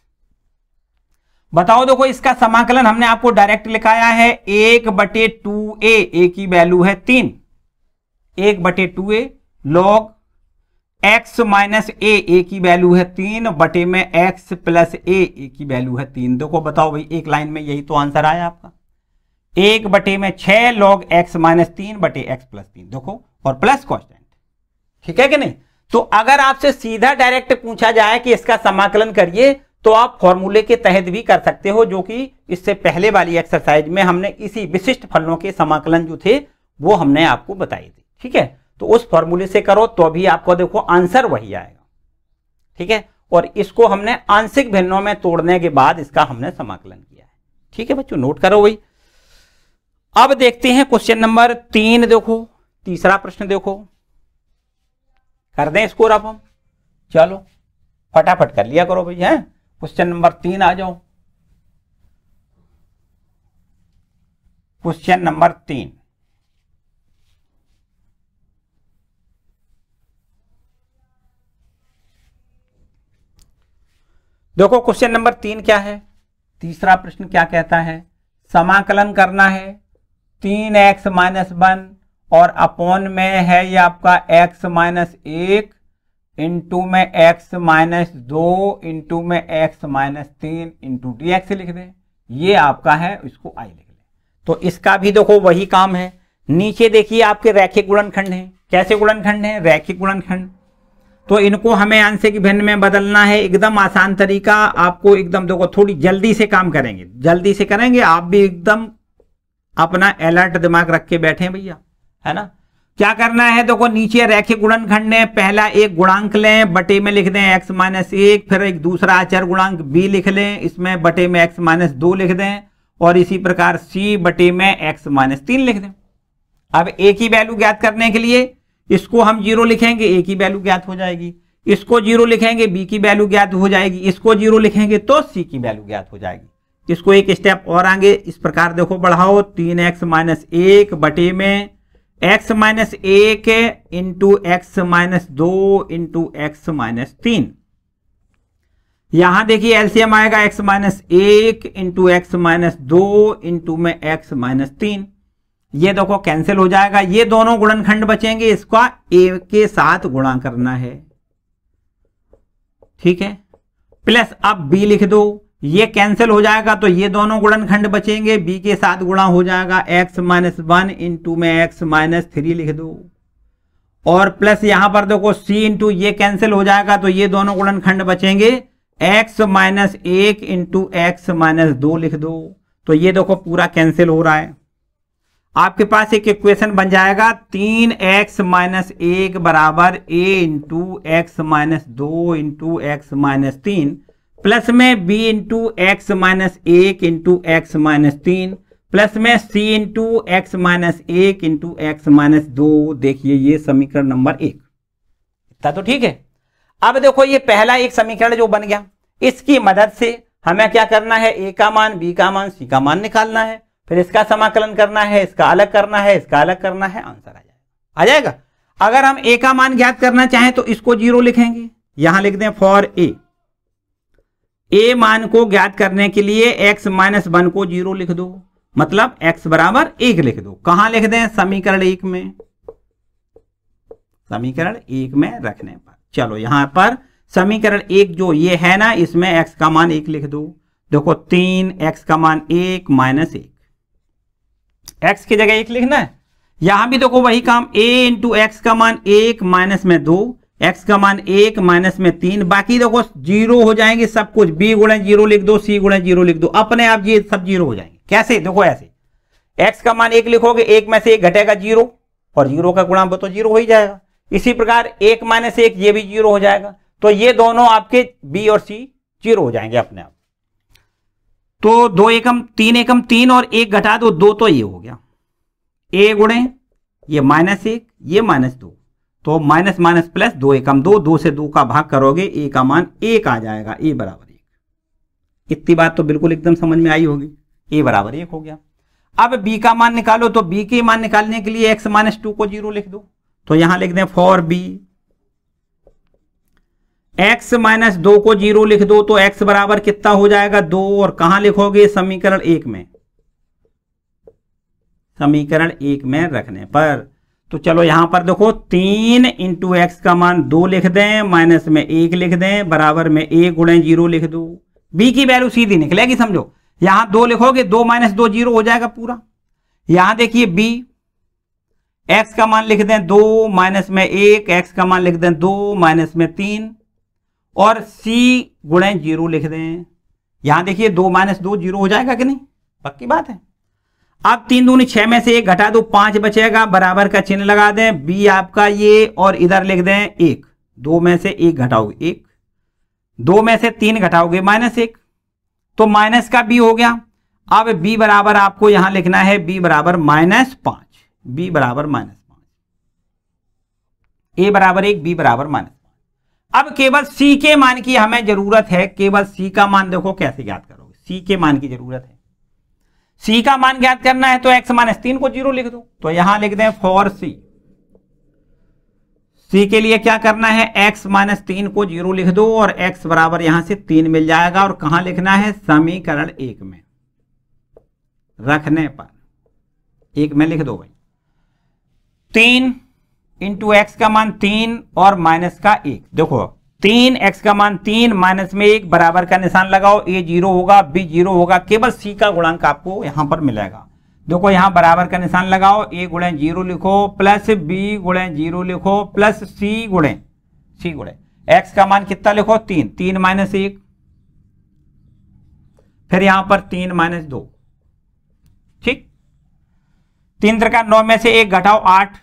बताओ देखो इसका समाकलन हमने आपको डायरेक्ट लिखाया है एक बटे टू ए ए की वैल्यू है तीन एक बटे two a log x minus a a की वैल्यू है तीन बटे में एक्स प्लस ए ए की वैल्यू है तीन देखो बताओ भाई एक लाइन में यही तो आंसर आया आपका एक बटे में छह लॉग एक्स माइनस तीन बटे एक्स प्लस तीन देखो और प्लस कॉन्स्टेंट ठीक है कि नहीं तो अगर आपसे सीधा डायरेक्ट पूछा जाए कि इसका समाकलन करिए तो आप फॉर्मूले के तहत भी कर सकते हो जो कि इससे पहले वाली एक्सरसाइज में हमने इसी विशिष्ट फलों के समाकलन जो थे वो हमने आपको बताई थी ठीक है तो उस फॉर्मूले से करो तो भी आपको देखो आंसर वही आएगा ठीक है और इसको हमने आंशिक भिन्नों में तोड़ने के बाद इसका हमने समाकलन किया है ठीक है बच्चों नोट करो वही अब देखते हैं क्वेश्चन नंबर तीन देखो तीसरा प्रश्न देखो कर दें स्कोर आप हम चलो फटाफट कर लिया करो भाई है क्वेश्चन नंबर तीन आ जाओ क्वेश्चन नंबर तीन देखो क्वेश्चन नंबर तीन क्या है तीसरा प्रश्न क्या कहता है समाकलन करना है तीन एक्स माइनस वन और अपॉन में है ये आपका एक्स माइनस एक इंटू में एक्स माइनस दो इंटू में एक्स माइनस तीन इंटू डी एक्स लिख दें ये आपका है इसको आई लिख लें तो इसका भी देखो वही काम है नीचे देखिए आपके रैखिक गुणनखंड हैं कैसे गुणनखंड हैं रैखिक गुणनखंड तो इनको हमें आंसर की भिन्न में बदलना है एकदम आसान तरीका आपको एकदम देखो थोड़ी जल्दी से काम करेंगे जल्दी से करेंगे आप भी एकदम अपना अलर्ट दिमाग रख के बैठे भैया है ना क्या करना है देखो तो नीचे रेखे गुणन खंड है पहला एक गुणांक लें बटे में लिख दें एक्स माइनस एक फिर एक दूसरा आचार गुणांक बी लिख लें इसमें बटे में एक्स माइनस दो लिख दें और इसी प्रकार सी बटे में एक्स माइनस तीन लिख दें अब ए की वैल्यू ज्ञात करने के लिए इसको हम जीरो लिखेंगे ए की वैल्यू ज्ञात हो जाएगी इसको जीरो लिखेंगे बी की वैल्यू ज्ञात हो जाएगी इसको जीरो लिखेंगे तो सी की वैल्यू ज्ञात हो जाएगी इसको एक स्टेप और आगे इस प्रकार देखो बढ़ाओ तीन एक्स माइनस एक बटे में एक्स माइनस एक इंटू एक्स माइनस दो इंटू एक्स माइनस तीन यहां देखिए एलसीएम आएगा एक्स माइनस एक इंटू एक्स माइनस दो इंटू में एक्स माइनस तीन ये देखो कैंसिल हो जाएगा ये दोनों गुणनखंड बचेंगे इसका ए के साथ गुणा करना है ठीक है प्लस अब बी लिख दो ये कैंसिल हो जाएगा तो ये दोनों गुणनखंड बचेंगे बी के साथ गुणा हो जाएगा एक्स माइनस वन इंटू में एक्स माइनस थ्री लिख दो और प्लस यहां पर देखो सी इंटू ये कैंसिल हो जाएगा तो ये दोनों गुणनखंड बचेंगे एक्स माइनस एक इंटू एक्स माइनस दो लिख दो तो ये देखो पूरा कैंसिल हो रहा है आपके पास एक इक्वेशन बन जाएगा तीन एक्स माइनस एक बराबर ए इंटू एक्स माइनस दो इंटू एक्स माइनस तीन प्लस में बी इंटू एक्स माइनस एक इंटू एक्स माइनस तीन प्लस में सी इंटू एक्स माइनस एक इंटू एक्स माइनस दो देखिए ये समीकरण नंबर एक इतना तो ठीक है अब देखो ये पहला एक समीकरण जो बन गया इसकी मदद से हमें क्या करना है a का मान बी का मान सी का मान निकालना है फिर इसका समाकलन करना है इसका अलग करना है इसका अलग करना है आंसर आ जाएगा आ जाएगा अगर हम ए का मान ज्ञात करना चाहें तो इसको जीरो लिखेंगे यहां लिख दें फॉर ए ए मान को ज्ञात करने के लिए एक्स माइनस वन को जीरो लिख दो मतलब एक्स बराबर एक लिख दो कहां लिख दें समीकरण एक में समीकरण एक में रखने पर चलो यहां पर समीकरण एक जो ये है ना इसमें एक्स का मान एक लिख दो देखो तीन एक्स का मान एक माइनस एक एक्स की जगह एक लिखना है यहां भी देखो वही काम ए इंटू एक्स का मान एक माइनस में दो एक्स का मान एक माइनस में तीन बाकी देखो जीरो हो जाएंगे सब कुछ बी गुणे जीरो लिख दो सी गुणे जीरो लिख दो अपने आप ये सब जीरो हो जाएंगे कैसे देखो ऐसे एक्स का मान एक लिखोगे एक में से एक घटेगा जीरो और जीरो का गुणा तो जीरो हो ही जाएगा इसी प्रकार एक माइनस एक ये भी जीरो हो जाएगा तो ये दोनों आपके बी और सी जीरो हो जाएंगे अपने आप तो दो एकम तीन एकम तीन और एक घटा दो दो तो ये हो गया ए गुणे ये माइनस एक ये माइनस दो तो माइनस माइनस प्लस दो एकम दो दो से दो का भाग करोगे ए का मान एक आ जाएगा ए बराबर एक इतनी बात तो बिल्कुल एकदम समझ में आई होगी ए बराबर एक हो गया अब बी का मान निकालो तो बी के मान निकालने के लिए एक्स माइनस टू को जीरो लिख दो तो यहां लिख दें फॉर बी एक्स माइनस दो को जीरो लिख दो तो एक्स बराबर कितना हो जाएगा दो और कहां लिखोगे समीकरण एक में समीकरण एक में रखने पर तो चलो यहां पर देखो तीन इंटू एक्स का मान दो लिख दें माइनस में एक लिख दें बराबर में एक गुणे जीरो लिख दो बी की वैल्यू सीधी निकलेगी समझो यहां दो लिखोगे दो माइनस दो जीरो हो जाएगा पूरा यहां देखिए बी एक्स का मान लिख दें दो माइनस में एक एक्स का मान लिख दें दो माइनस में तीन और सी गुणे जीरो लिख दें यहां देखिए दो माइनस दो जीरो हो जाएगा कि नहीं पक्की बात है अब तीन दूनी छह में से एक घटा दो पांच बचेगा बराबर का चिन्ह लगा दें बी आपका ये और इधर लिख दें एक दो में से एक घटाओगे एक दो में से तीन घटाओगे माइनस एक तो माइनस का बी हो गया अब बी बराबर आपको यहां लिखना है बी बराबर माइनस पांच बी बराबर माइनस पांच ए बराबर एक बी बराबर माइनस पांच अब केवल सी के मान की हमें जरूरत है केवल सी का मान देखो कैसे याद करोगे सी के मान की जरूरत है सी का मान ज्ञात करना है तो एक्स माइनस तीन को जीरो लिख दो तो यहां लिख दें फॉर सी सी के लिए क्या करना है एक्स माइनस तीन को जीरो लिख दो और एक्स बराबर यहां से तीन मिल जाएगा और कहां लिखना है समीकरण एक में रखने पर एक में लिख दो भाई तीन इंटू एक्स का मान तीन और माइनस का एक देखो तीन एक्स का मान तीन माइनस में एक बराबर का निशान लगाओ ए जीरो होगा बी जीरो होगा केवल सी का गुणांक आपको यहां पर मिलेगा देखो यहां बराबर का निशान लगाओ ए गुणे जीरो लिखो प्लस बी गुणे जीरो लिखो प्लस सी गुणे सी गुणे एक्स का मान कितना लिखो तीन तीन माइनस एक फिर यहां पर तीन माइनस दो ठीक तीन त्रिका नौ में से एक घटाओ आठ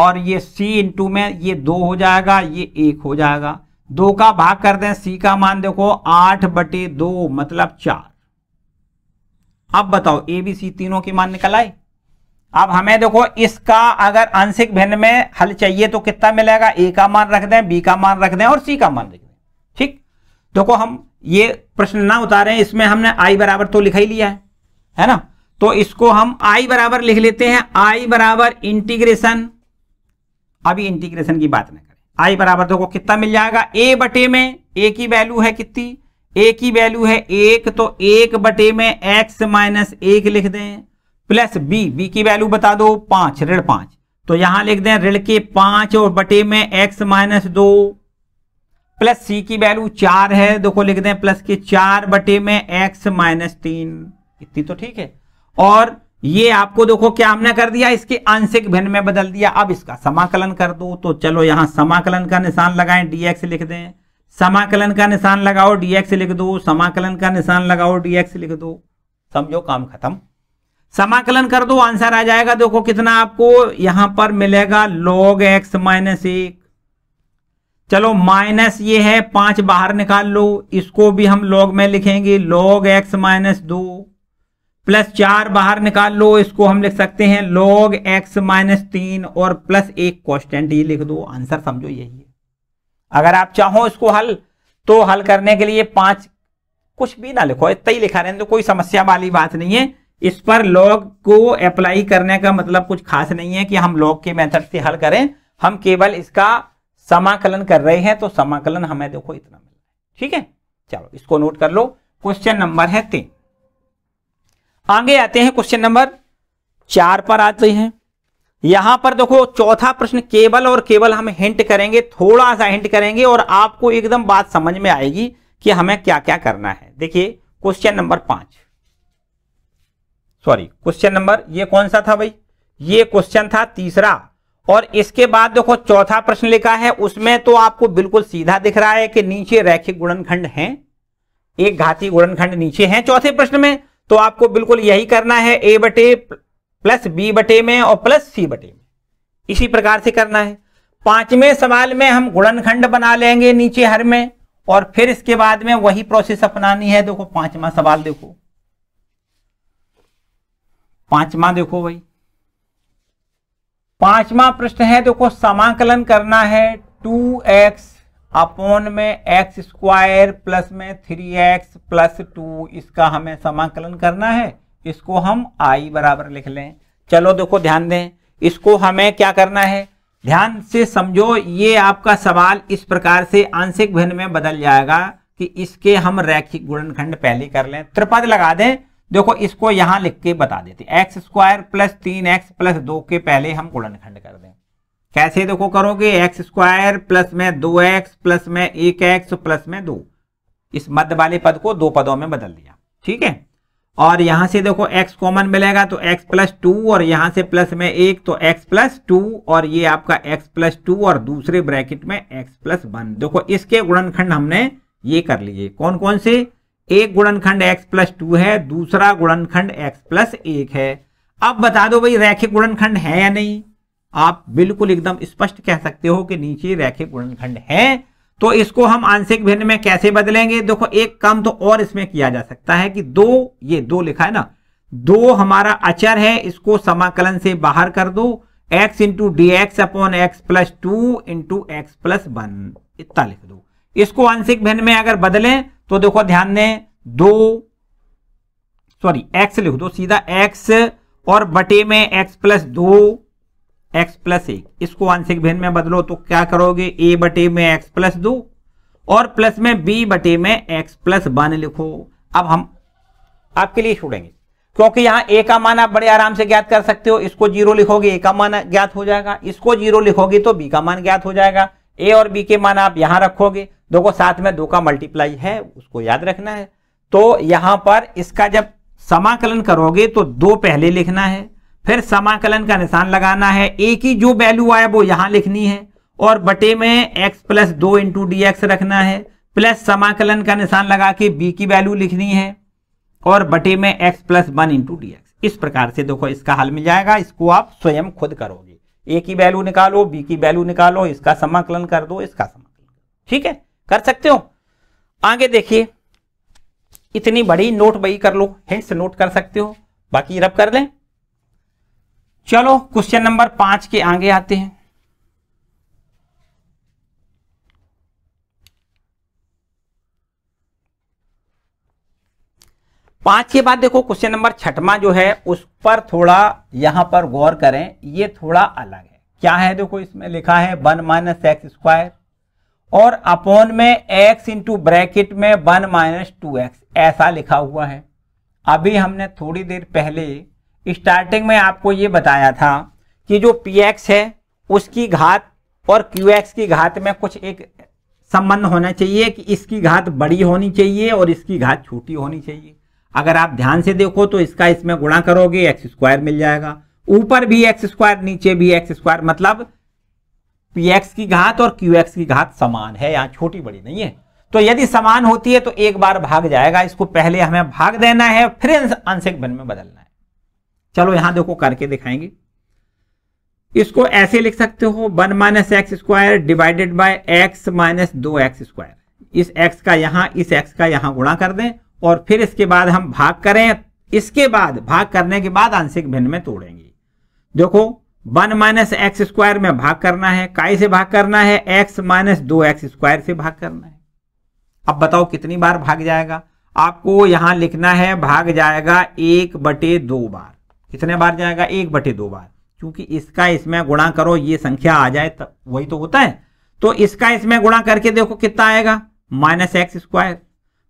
और ये c इंटू में ये दो हो जाएगा ये एक हो जाएगा दो का भाग कर दें c का मान देखो आठ बटे दो मतलब चार अब बताओ ए बी सी तीनों के मान निकल आए अब हमें देखो इसका अगर आंशिक भिन्न में हल चाहिए तो कितना मिलेगा ए का मान रख दें बी का मान रख दें और सी का मान रख दें ठीक देखो हम ये प्रश्न ना उतारे इसमें हमने आई बराबर तो लिखा ही लिया है है ना तो इसको हम आई बराबर लिख लेते हैं आई बराबर इंटीग्रेशन अभी इंटीग्रेशन की बात ना करें आई बराबर दो को कितना मिल जाएगा ए बटे में ए की वैल्यू है कितनी ए की वैल्यू है एक तो एक बटे में एक्स माइनस एक लिख दें प्लस बी बी की वैल्यू बता दो पांच ऋण पांच तो यहां लिख दें ऋण के पांच और बटे में एक्स माइनस दो प्लस सी की वैल्यू चार है देखो लिख दें प्लस के चार बटे में एक्स माइनस तीन इतनी तो ठीक है और ये आपको देखो क्या हमने कर दिया इसके आंशिक भिन्न में बदल दिया अब इसका समाकलन कर दो तो चलो यहां समाकलन का निशान लगाए डीएक्स लिख दें समाकलन का निशान लगाओ डीएक्स लिख दो समाकलन का निशान लगाओ डीएक्स लिख दो समझो काम खत्म समाकलन कर दो आंसर आ जाएगा देखो कितना आपको यहां पर मिलेगा log x माइनस एक चलो माइनस ये है पांच बाहर निकाल लो इसको भी हम log में लिखेंगे log x माइनस दो प्लस चार बाहर निकाल लो इसको हम लिख सकते हैं लॉग एक्स माइनस तीन और प्लस एक कॉन्स्टेंट ये लिख दो आंसर समझो यही है अगर आप चाहो इसको हल तो हल करने के लिए पांच कुछ भी ना लिखो इतना ही लिखा रहे तो कोई समस्या वाली बात नहीं है इस पर लॉग को अप्लाई करने का मतलब कुछ खास नहीं है कि हम लॉग के मेथड से हल करें हम केवल इसका समाकलन कर रहे हैं तो समाकलन हमें देखो इतना मिल रहा है ठीक है चलो इसको नोट कर लो क्वेश्चन नंबर है तीन आगे आते हैं क्वेश्चन नंबर चार पर आते हैं यहां पर देखो चौथा प्रश्न केवल और केवल हम हिंट करेंगे थोड़ा सा हिंट करेंगे और आपको एकदम बात समझ में आएगी कि हमें क्या क्या करना है देखिए क्वेश्चन नंबर पांच सॉरी क्वेश्चन नंबर ये कौन सा था भाई ये क्वेश्चन था तीसरा और इसके बाद देखो चौथा प्रश्न लिखा है उसमें तो आपको बिल्कुल सीधा दिख रहा है कि नीचे रैखिक गुणनखंड हैं एक घाती गुणनखंड नीचे हैं चौथे प्रश्न में तो आपको बिल्कुल यही करना है ए बटे प्लस बी बटे में और प्लस सी बटे में इसी प्रकार से करना है पांचवें सवाल में हम गुणनखंड बना लेंगे नीचे हर में और फिर इसके बाद में वही प्रोसेस अपनानी है देखो पांचवा सवाल देखो पांचवा देखो भाई पांचवा प्रश्न है देखो समाकलन करना है टू एक्स अपोन में एक्स स्क्वायर प्लस में थ्री एक्स प्लस टू इसका हमें समाकलन करना है इसको हम आई बराबर लिख लें चलो देखो ध्यान दें इसको हमें क्या करना है ध्यान से समझो ये आपका सवाल इस प्रकार से आंशिक भिन्न में बदल जाएगा कि इसके हम रैखिक गुणनखंड पहले कर लें त्रिपद लगा दें देखो इसको यहां लिख के बता देते एक्स स्क्वायर प्लस तीन एक्स प्लस दो के पहले हम गुणनखंड कर कैसे देखो करोगे एक्स स्क्वायर प्लस में दो एक्स प्लस में एक एक्स प्लस में दो इस मध्य वाले पद को दो पदों में बदल दिया ठीक है और यहां से देखो x कॉमन मिलेगा तो x प्लस टू और यहां से प्लस में एक तो x प्लस टू और ये आपका x प्लस टू और दूसरे ब्रैकेट में x प्लस वन देखो इसके गुणनखंड हमने ये कर लिए कौन कौन से एक गुणनखंड x प्लस टू है दूसरा गुणनखंड x प्लस एक है अब बता दो भाई रैखिक गुणनखंड है या नहीं आप बिल्कुल एकदम स्पष्ट कह सकते हो कि नीचे रेखे गुणनखंड है तो इसको हम आंशिक भिन्न में कैसे बदलेंगे देखो एक काम तो और इसमें किया जा सकता है कि दो ये दो लिखा है ना दो हमारा अचर है इसको समाकलन से बाहर कर दो x into d x upon x plus two into x plus one इतना लिख दो इसको आंशिक भिन्न में अगर बदलें तो देखो ध्यान दें दो सॉरी x लिख दो सीधा x और बटे में x प्लस दो एक्स प्लस ए इसको आंशिक भिन्न में बदलो तो क्या करोगे ए बटे में एक्स प्लस दो और प्लस में बी बटे में एक्स प्लस वन लिखो अब हम आपके लिए छोड़ेंगे क्योंकि यहां ए का मान आप बड़े आराम से ज्ञात कर सकते हो इसको जीरो लिखोगे ए का मान ज्ञात हो जाएगा इसको जीरो लिखोगे तो बी का मान ज्ञात हो जाएगा ए और बी के मान आप यहां रखोगे देखो साथ में दो का मल्टीप्लाई है उसको याद रखना है तो यहां पर इसका जब समाकलन करोगे तो दो पहले लिखना है फिर समाकलन का निशान लगाना है ए की जो वैल्यू आया वो यहां लिखनी है और बटे में एक्स प्लस दो इंटू डी एक्स रखना है प्लस समाकलन का निशान लगा के बी की वैल्यू लिखनी है और बटे में x plus one into d x इस प्रकार से देखो इसका हल मिल जाएगा इसको आप स्वयं खुद करोगे ए की वैल्यू निकालो बी की वैल्यू निकालो इसका समाकलन कर दो इसका समाकलन ठीक है कर सकते हो आगे देखिए इतनी बड़ी नोट बही कर लो हिंट्स नोट कर सकते हो बाकी रब कर लें चलो क्वेश्चन नंबर पांच के आगे आते हैं पांच के बाद देखो क्वेश्चन नंबर छठवा जो है उस पर थोड़ा यहां पर गौर करें ये थोड़ा अलग है क्या है देखो इसमें लिखा है वन माइनस एक्स स्क्वायर और अपॉन में एक्स इंटू ब्रैकेट में वन माइनस टू एक्स ऐसा लिखा हुआ है अभी हमने थोड़ी देर पहले स्टार्टिंग में आपको ये बताया था कि जो पी एक्स है उसकी घात और क्यू एक्स की घात में कुछ एक संबंध होना चाहिए कि इसकी घात बड़ी होनी चाहिए और इसकी घात छोटी होनी चाहिए अगर आप ध्यान से देखो तो इसका इसमें गुणा करोगे एक्स स्क्वायर मिल जाएगा ऊपर भी एक्स स्क्वायर नीचे भी एक्स स्क्वायर मतलब पी एक्स की घात और क्यू एक्स की घात समान है यहाँ छोटी बड़ी नहीं है तो यदि समान होती है तो एक बार भाग जाएगा इसको पहले हमें भाग देना है फिर आंशिक भिन्न में बदलना है चलो यहां देखो करके दिखाएंगे इसको ऐसे लिख सकते हो one minus x square divided by x minus दो एक्स स्क्वायर इस एक्स का यहां इस एक्स का यहां गुणा कर दें और फिर इसके बाद हम भाग करें इसके बाद भाग करने के बाद आंशिक भिन्न में तोड़ेंगे देखो वन माइनस एक्स स्क्वायर में भाग करना है काई से भाग करना है एक्स माइनस दो एक्स स्क्वायर से भाग करना है अब बताओ कितनी बार भाग जाएगा आपको यहां लिखना है भाग जाएगा एक बटे दो बार कितने बार जाएगा एक बटे दो बार क्योंकि इसका इसमें गुणा करो ये संख्या आ जाए तब वही तो होता है तो इसका इसमें गुणा करके देखो कितना आएगा माइनस एक्स स्क्वायर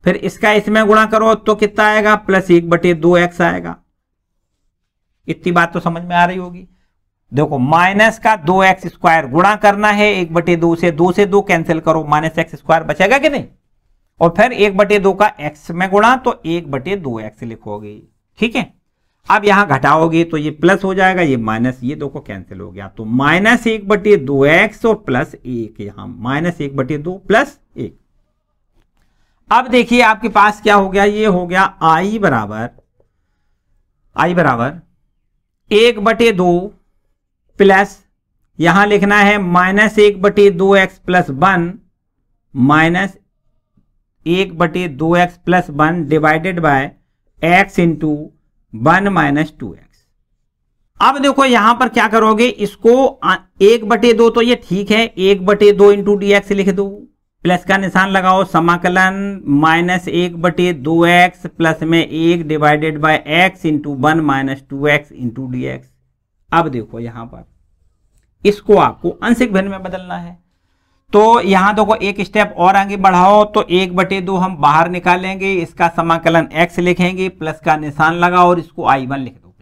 फिर इसका इसमें गुणा करो तो कितना आएगा प्लस एक बटे दो एक्स आएगा इतनी बात तो समझ में आ रही होगी देखो माइनस का दो एक्स स्क्वायर गुणा करना है एक बटे दो से दो से दो कैंसिल करो माइनस एक्स स्क्वायर बचेगा कि नहीं और फिर एक बटे दो का एक्स में गुणा तो एक बटे दो एक्स लिखोगे ठीक है अब यहां घटाओगे तो ये प्लस हो जाएगा ये माइनस ये दो को कैंसिल हो गया तो माइनस एक बटे दो एक्स और प्लस एक यहां माइनस एक बटे दो प्लस एक अब देखिए आपके पास क्या हो गया ये हो गया आई बराबर आई बराबर एक बटे दो प्लस यहां लिखना है माइनस एक बटे दो एक्स प्लस वन माइनस एक बटे दो x plus one divided by x into one minus two x अब देखो यहां पर क्या करोगे इसको एक बटे दो तो ये ठीक है एक बटे दो इंटू डी एक्स लिख दो प्लस का निशान लगाओ समाकलन माइनस एक बटे दो एक्स प्लस में एक divided by x into one minus two x into d x अब देखो यहां पर इसको आपको आंशिक भिन्न में बदलना है तो यहां देखो एक स्टेप और आगे बढ़ाओ तो एक बटे दो हम बाहर निकालेंगे इसका समाकलन एक्स लिखेंगे प्लस का निशान लगाओ और इसको आई वन लिख दो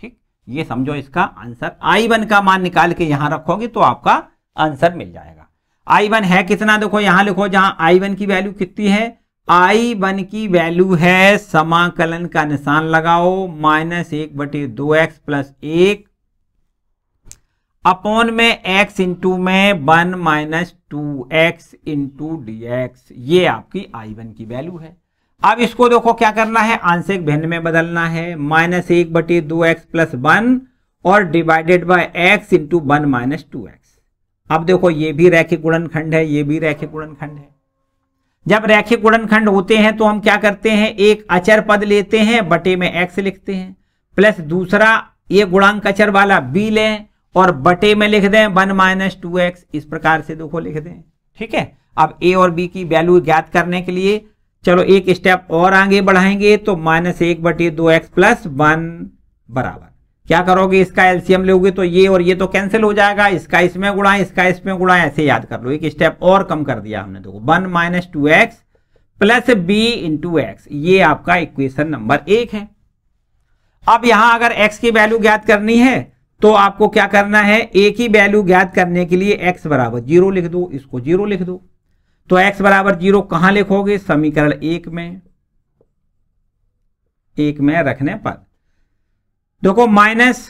ठीक ये समझो इसका आंसर आई वन का मान निकाल के यहां रखोगे तो आपका आंसर मिल जाएगा आई वन है कितना देखो यहां लिखो जहां आई वन की वैल्यू कितनी है आई वन की वैल्यू है समाकलन का निशान लगाओ माइनस एक बटे दो एक्स प्लस एक अपॉन में x इंटू में one minus two x into d x ये आपकी आई वन की वैल्यू है अब इसको देखो क्या करना है आंशिक भिन्न में बदलना है माइनस एक बटे दो एक्स प्लस वन और divided by x into one minus two x अब देखो ये भी रैखिक गुणनखंड है ये भी रैखिक गुणनखंड है जब रैखिक गुणनखंड होते हैं तो हम क्या करते हैं एक अचर पद लेते हैं बटे में एक्स लिखते हैं प्लस दूसरा ये गुणांक अचर वाला बी लें और बटे में लिख दें वन माइनस टू एक्स इस प्रकार से देखो लिख दें ठीक है अब ए और बी की वैल्यू ज्ञात करने के लिए चलो एक स्टेप और आगे बढ़ाएंगे तो माइनस एक बटे दो एक्स प्लस वन बराबर क्या करोगे इसका एलसीएम लोगे तो ये और ये तो कैंसिल हो जाएगा इसका इसमें गुणा इसका इसमें गुणा ऐसे याद कर लो एक स्टेप और कम कर दिया हमने देखो one minus two x plus b into x ये आपका इक्वेशन नंबर एक है अब यहां अगर एक्स की वैल्यू ज्ञात करनी है तो आपको क्या करना है एक ही वैल्यू ज्ञात करने के लिए एक्स बराबर जीरो लिख दो इसको जीरो लिख दो तो एक्स बराबर जीरो कहां लिखोगे समीकरण एक में एक में रखने पर देखो माइनस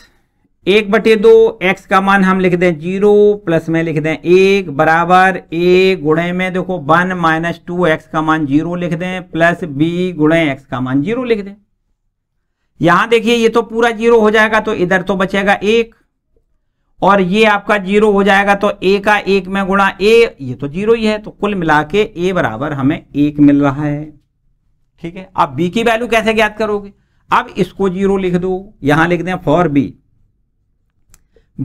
एक बटे दो एक्स का मान हम लिख दें जीरो प्लस में लिख दें एक बराबर ए गुणे में देखो वन माइनस टू एक्स का मान जीरो लिख दें प्लस बी गुणे एक्स का मान जीरो लिख दें यहां देखिए ये तो पूरा जीरो हो जाएगा तो इधर तो बचेगा एक और ये आपका जीरो हो जाएगा तो ए का एक में गुणा ए ये तो जीरो ही है तो कुल मिला के ए बराबर हमें एक मिल रहा है ठीक है अब बी की वैल्यू कैसे ज्ञात करोगे अब इसको जीरो लिख दो यहां लिख दें फॉर बी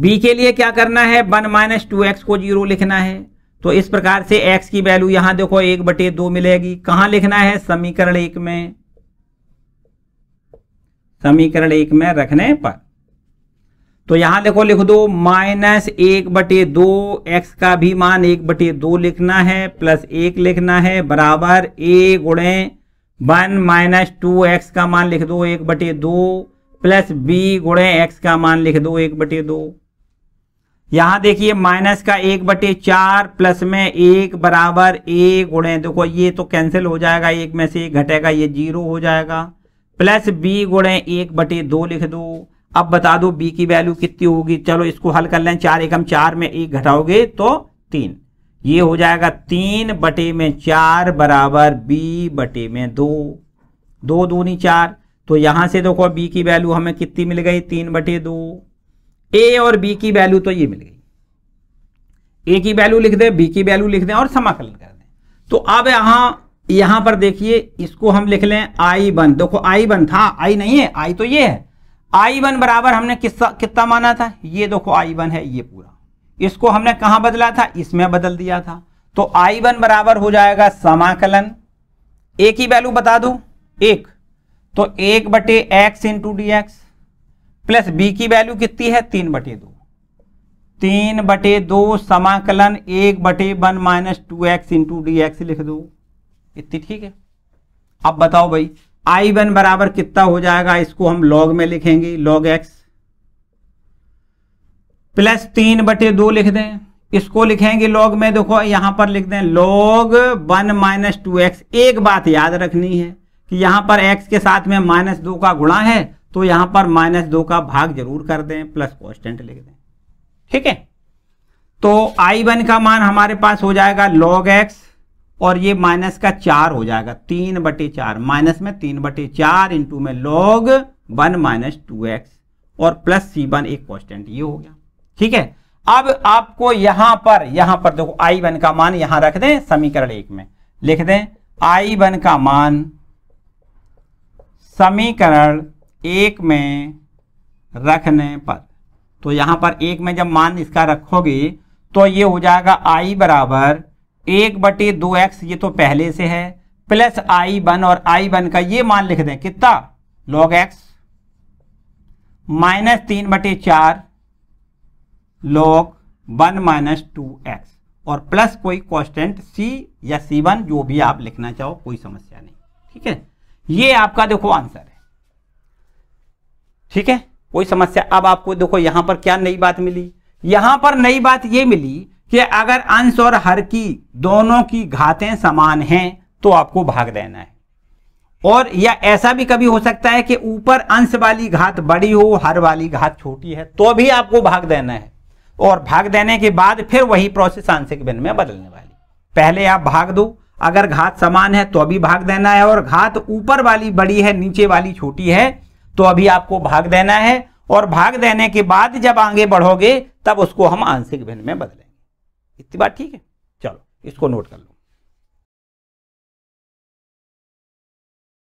बी के लिए क्या करना है वन माइनस टू एक्स को जीरो लिखना है तो इस प्रकार से एक्स की वैल्यू यहां देखो एक बटे दो मिलेगी कहां लिखना है समीकरण एक में समीकरण एक में रखने पर तो यहां देखो लिख दो माइनस एक बटे दो एक्स का भी मान एक बटे दो लिखना है प्लस एक लिखना है बराबर ए गुणे वन माइनस टू एक्स का मान लिख दो एक बटे दो प्लस बी गुणे एक्स का मान लिख दो एक बटे दो यहां देखिए माइनस का एक बटे चार प्लस में एक बराबर ए गुणे देखो ये तो कैंसिल हो जाएगा एक में से एक घटेगा ये जीरो हो जाएगा प्लस बी गुणे एक बटे दो लिख दो अब बता दो बी की वैल्यू कितनी होगी चलो इसको हल कर लें चार एकम चार में एक घटाओगे तो तीन ये हो जाएगा तीन बटे में चार बराबर बी बटे में दो दो दूनी चार तो यहां से देखो बी की वैल्यू हमें कितनी मिल गई तीन बटे दो ए और बी की वैल्यू तो ये मिल गई ए की वैल्यू लिख दे बी की वैल्यू लिख दें और समाकलन कर दें तो अब यहां यहां पर देखिए इसको हम लिख लें आई वन देखो आई वन था आई नहीं है आई तो ये है आई वन बराबर हमने किसका कितना माना था ये देखो आई वन है ये पूरा इसको हमने कहा बदला था इसमें बदल दिया था तो आई वन बराबर हो जाएगा समाकलन एक ही वैल्यू बता दो एक तो एक बटे x into d x plus b की वैल्यू कितनी है तीन बटे दो तीन बटे दो समाकलन एक बटे one minus two x into d x लिख दो इतनी ठीक है अब बताओ भाई आई वन बराबर कितना हो जाएगा इसको हम लॉग में लिखेंगे लॉग एक्स प्लस तीन बटे दो लिख दें इसको लिखेंगे लॉग में देखो यहां पर लिख दें log one minus two x एक बात याद रखनी है कि यहां पर एक्स के साथ में माइनस दो का गुणा है तो यहां पर माइनस दो का भाग जरूर कर दें प्लस कॉन्स्टेंट लिख दें ठीक है तो आई वन का मान हमारे पास हो जाएगा लॉग एक्स और ये माइनस का चार हो जाएगा तीन बटे चार माइनस में तीन बटे चार इंटू में log one minus two x और प्लस सी वन एक कॉन्स्टेंट ये हो गया ठीक है अब आपको यहां पर यहां पर देखो आई वन का मान यहां रख दें समीकरण एक में लिख दें आई वन का मान समीकरण एक में रखने पर तो यहां पर एक में जब मान इसका रखोगे तो ये हो जाएगा आई बराबर एक बटे दो एक्स ये तो पहले से है प्लस आई वन और आई वन का ये मान लिख दें कितना लॉग एक्स माइनस तीन बटे चार log one minus two x और प्लस कोई कॉन्स्टेंट सी या सी वन जो भी आप लिखना चाहो कोई समस्या नहीं ठीक है ये आपका देखो आंसर है ठीक है कोई समस्या अब आपको देखो यहां पर क्या नई बात मिली यहां पर नई बात ये मिली कि अगर अंश और हर की दोनों की घातें समान हैं तो आपको भाग देना है और या ऐसा भी कभी हो सकता है कि ऊपर अंश वाली घात बड़ी हो हर वाली घात छोटी है तो भी आपको भाग देना है और भाग देने के बाद फिर वही प्रोसेस आंशिक भिन्न में बदलने वाली पहले आप भाग दो अगर घात समान है तो अभी भाग देना है और घात ऊपर वाली बड़ी है नीचे वाली छोटी है तो अभी आपको भाग देना है और भाग देने के बाद जब आगे बढ़ोगे तब उसको हम आंशिक भिन्न में बदलेंगे इतनी बात ठीक है चलो इसको नोट कर लो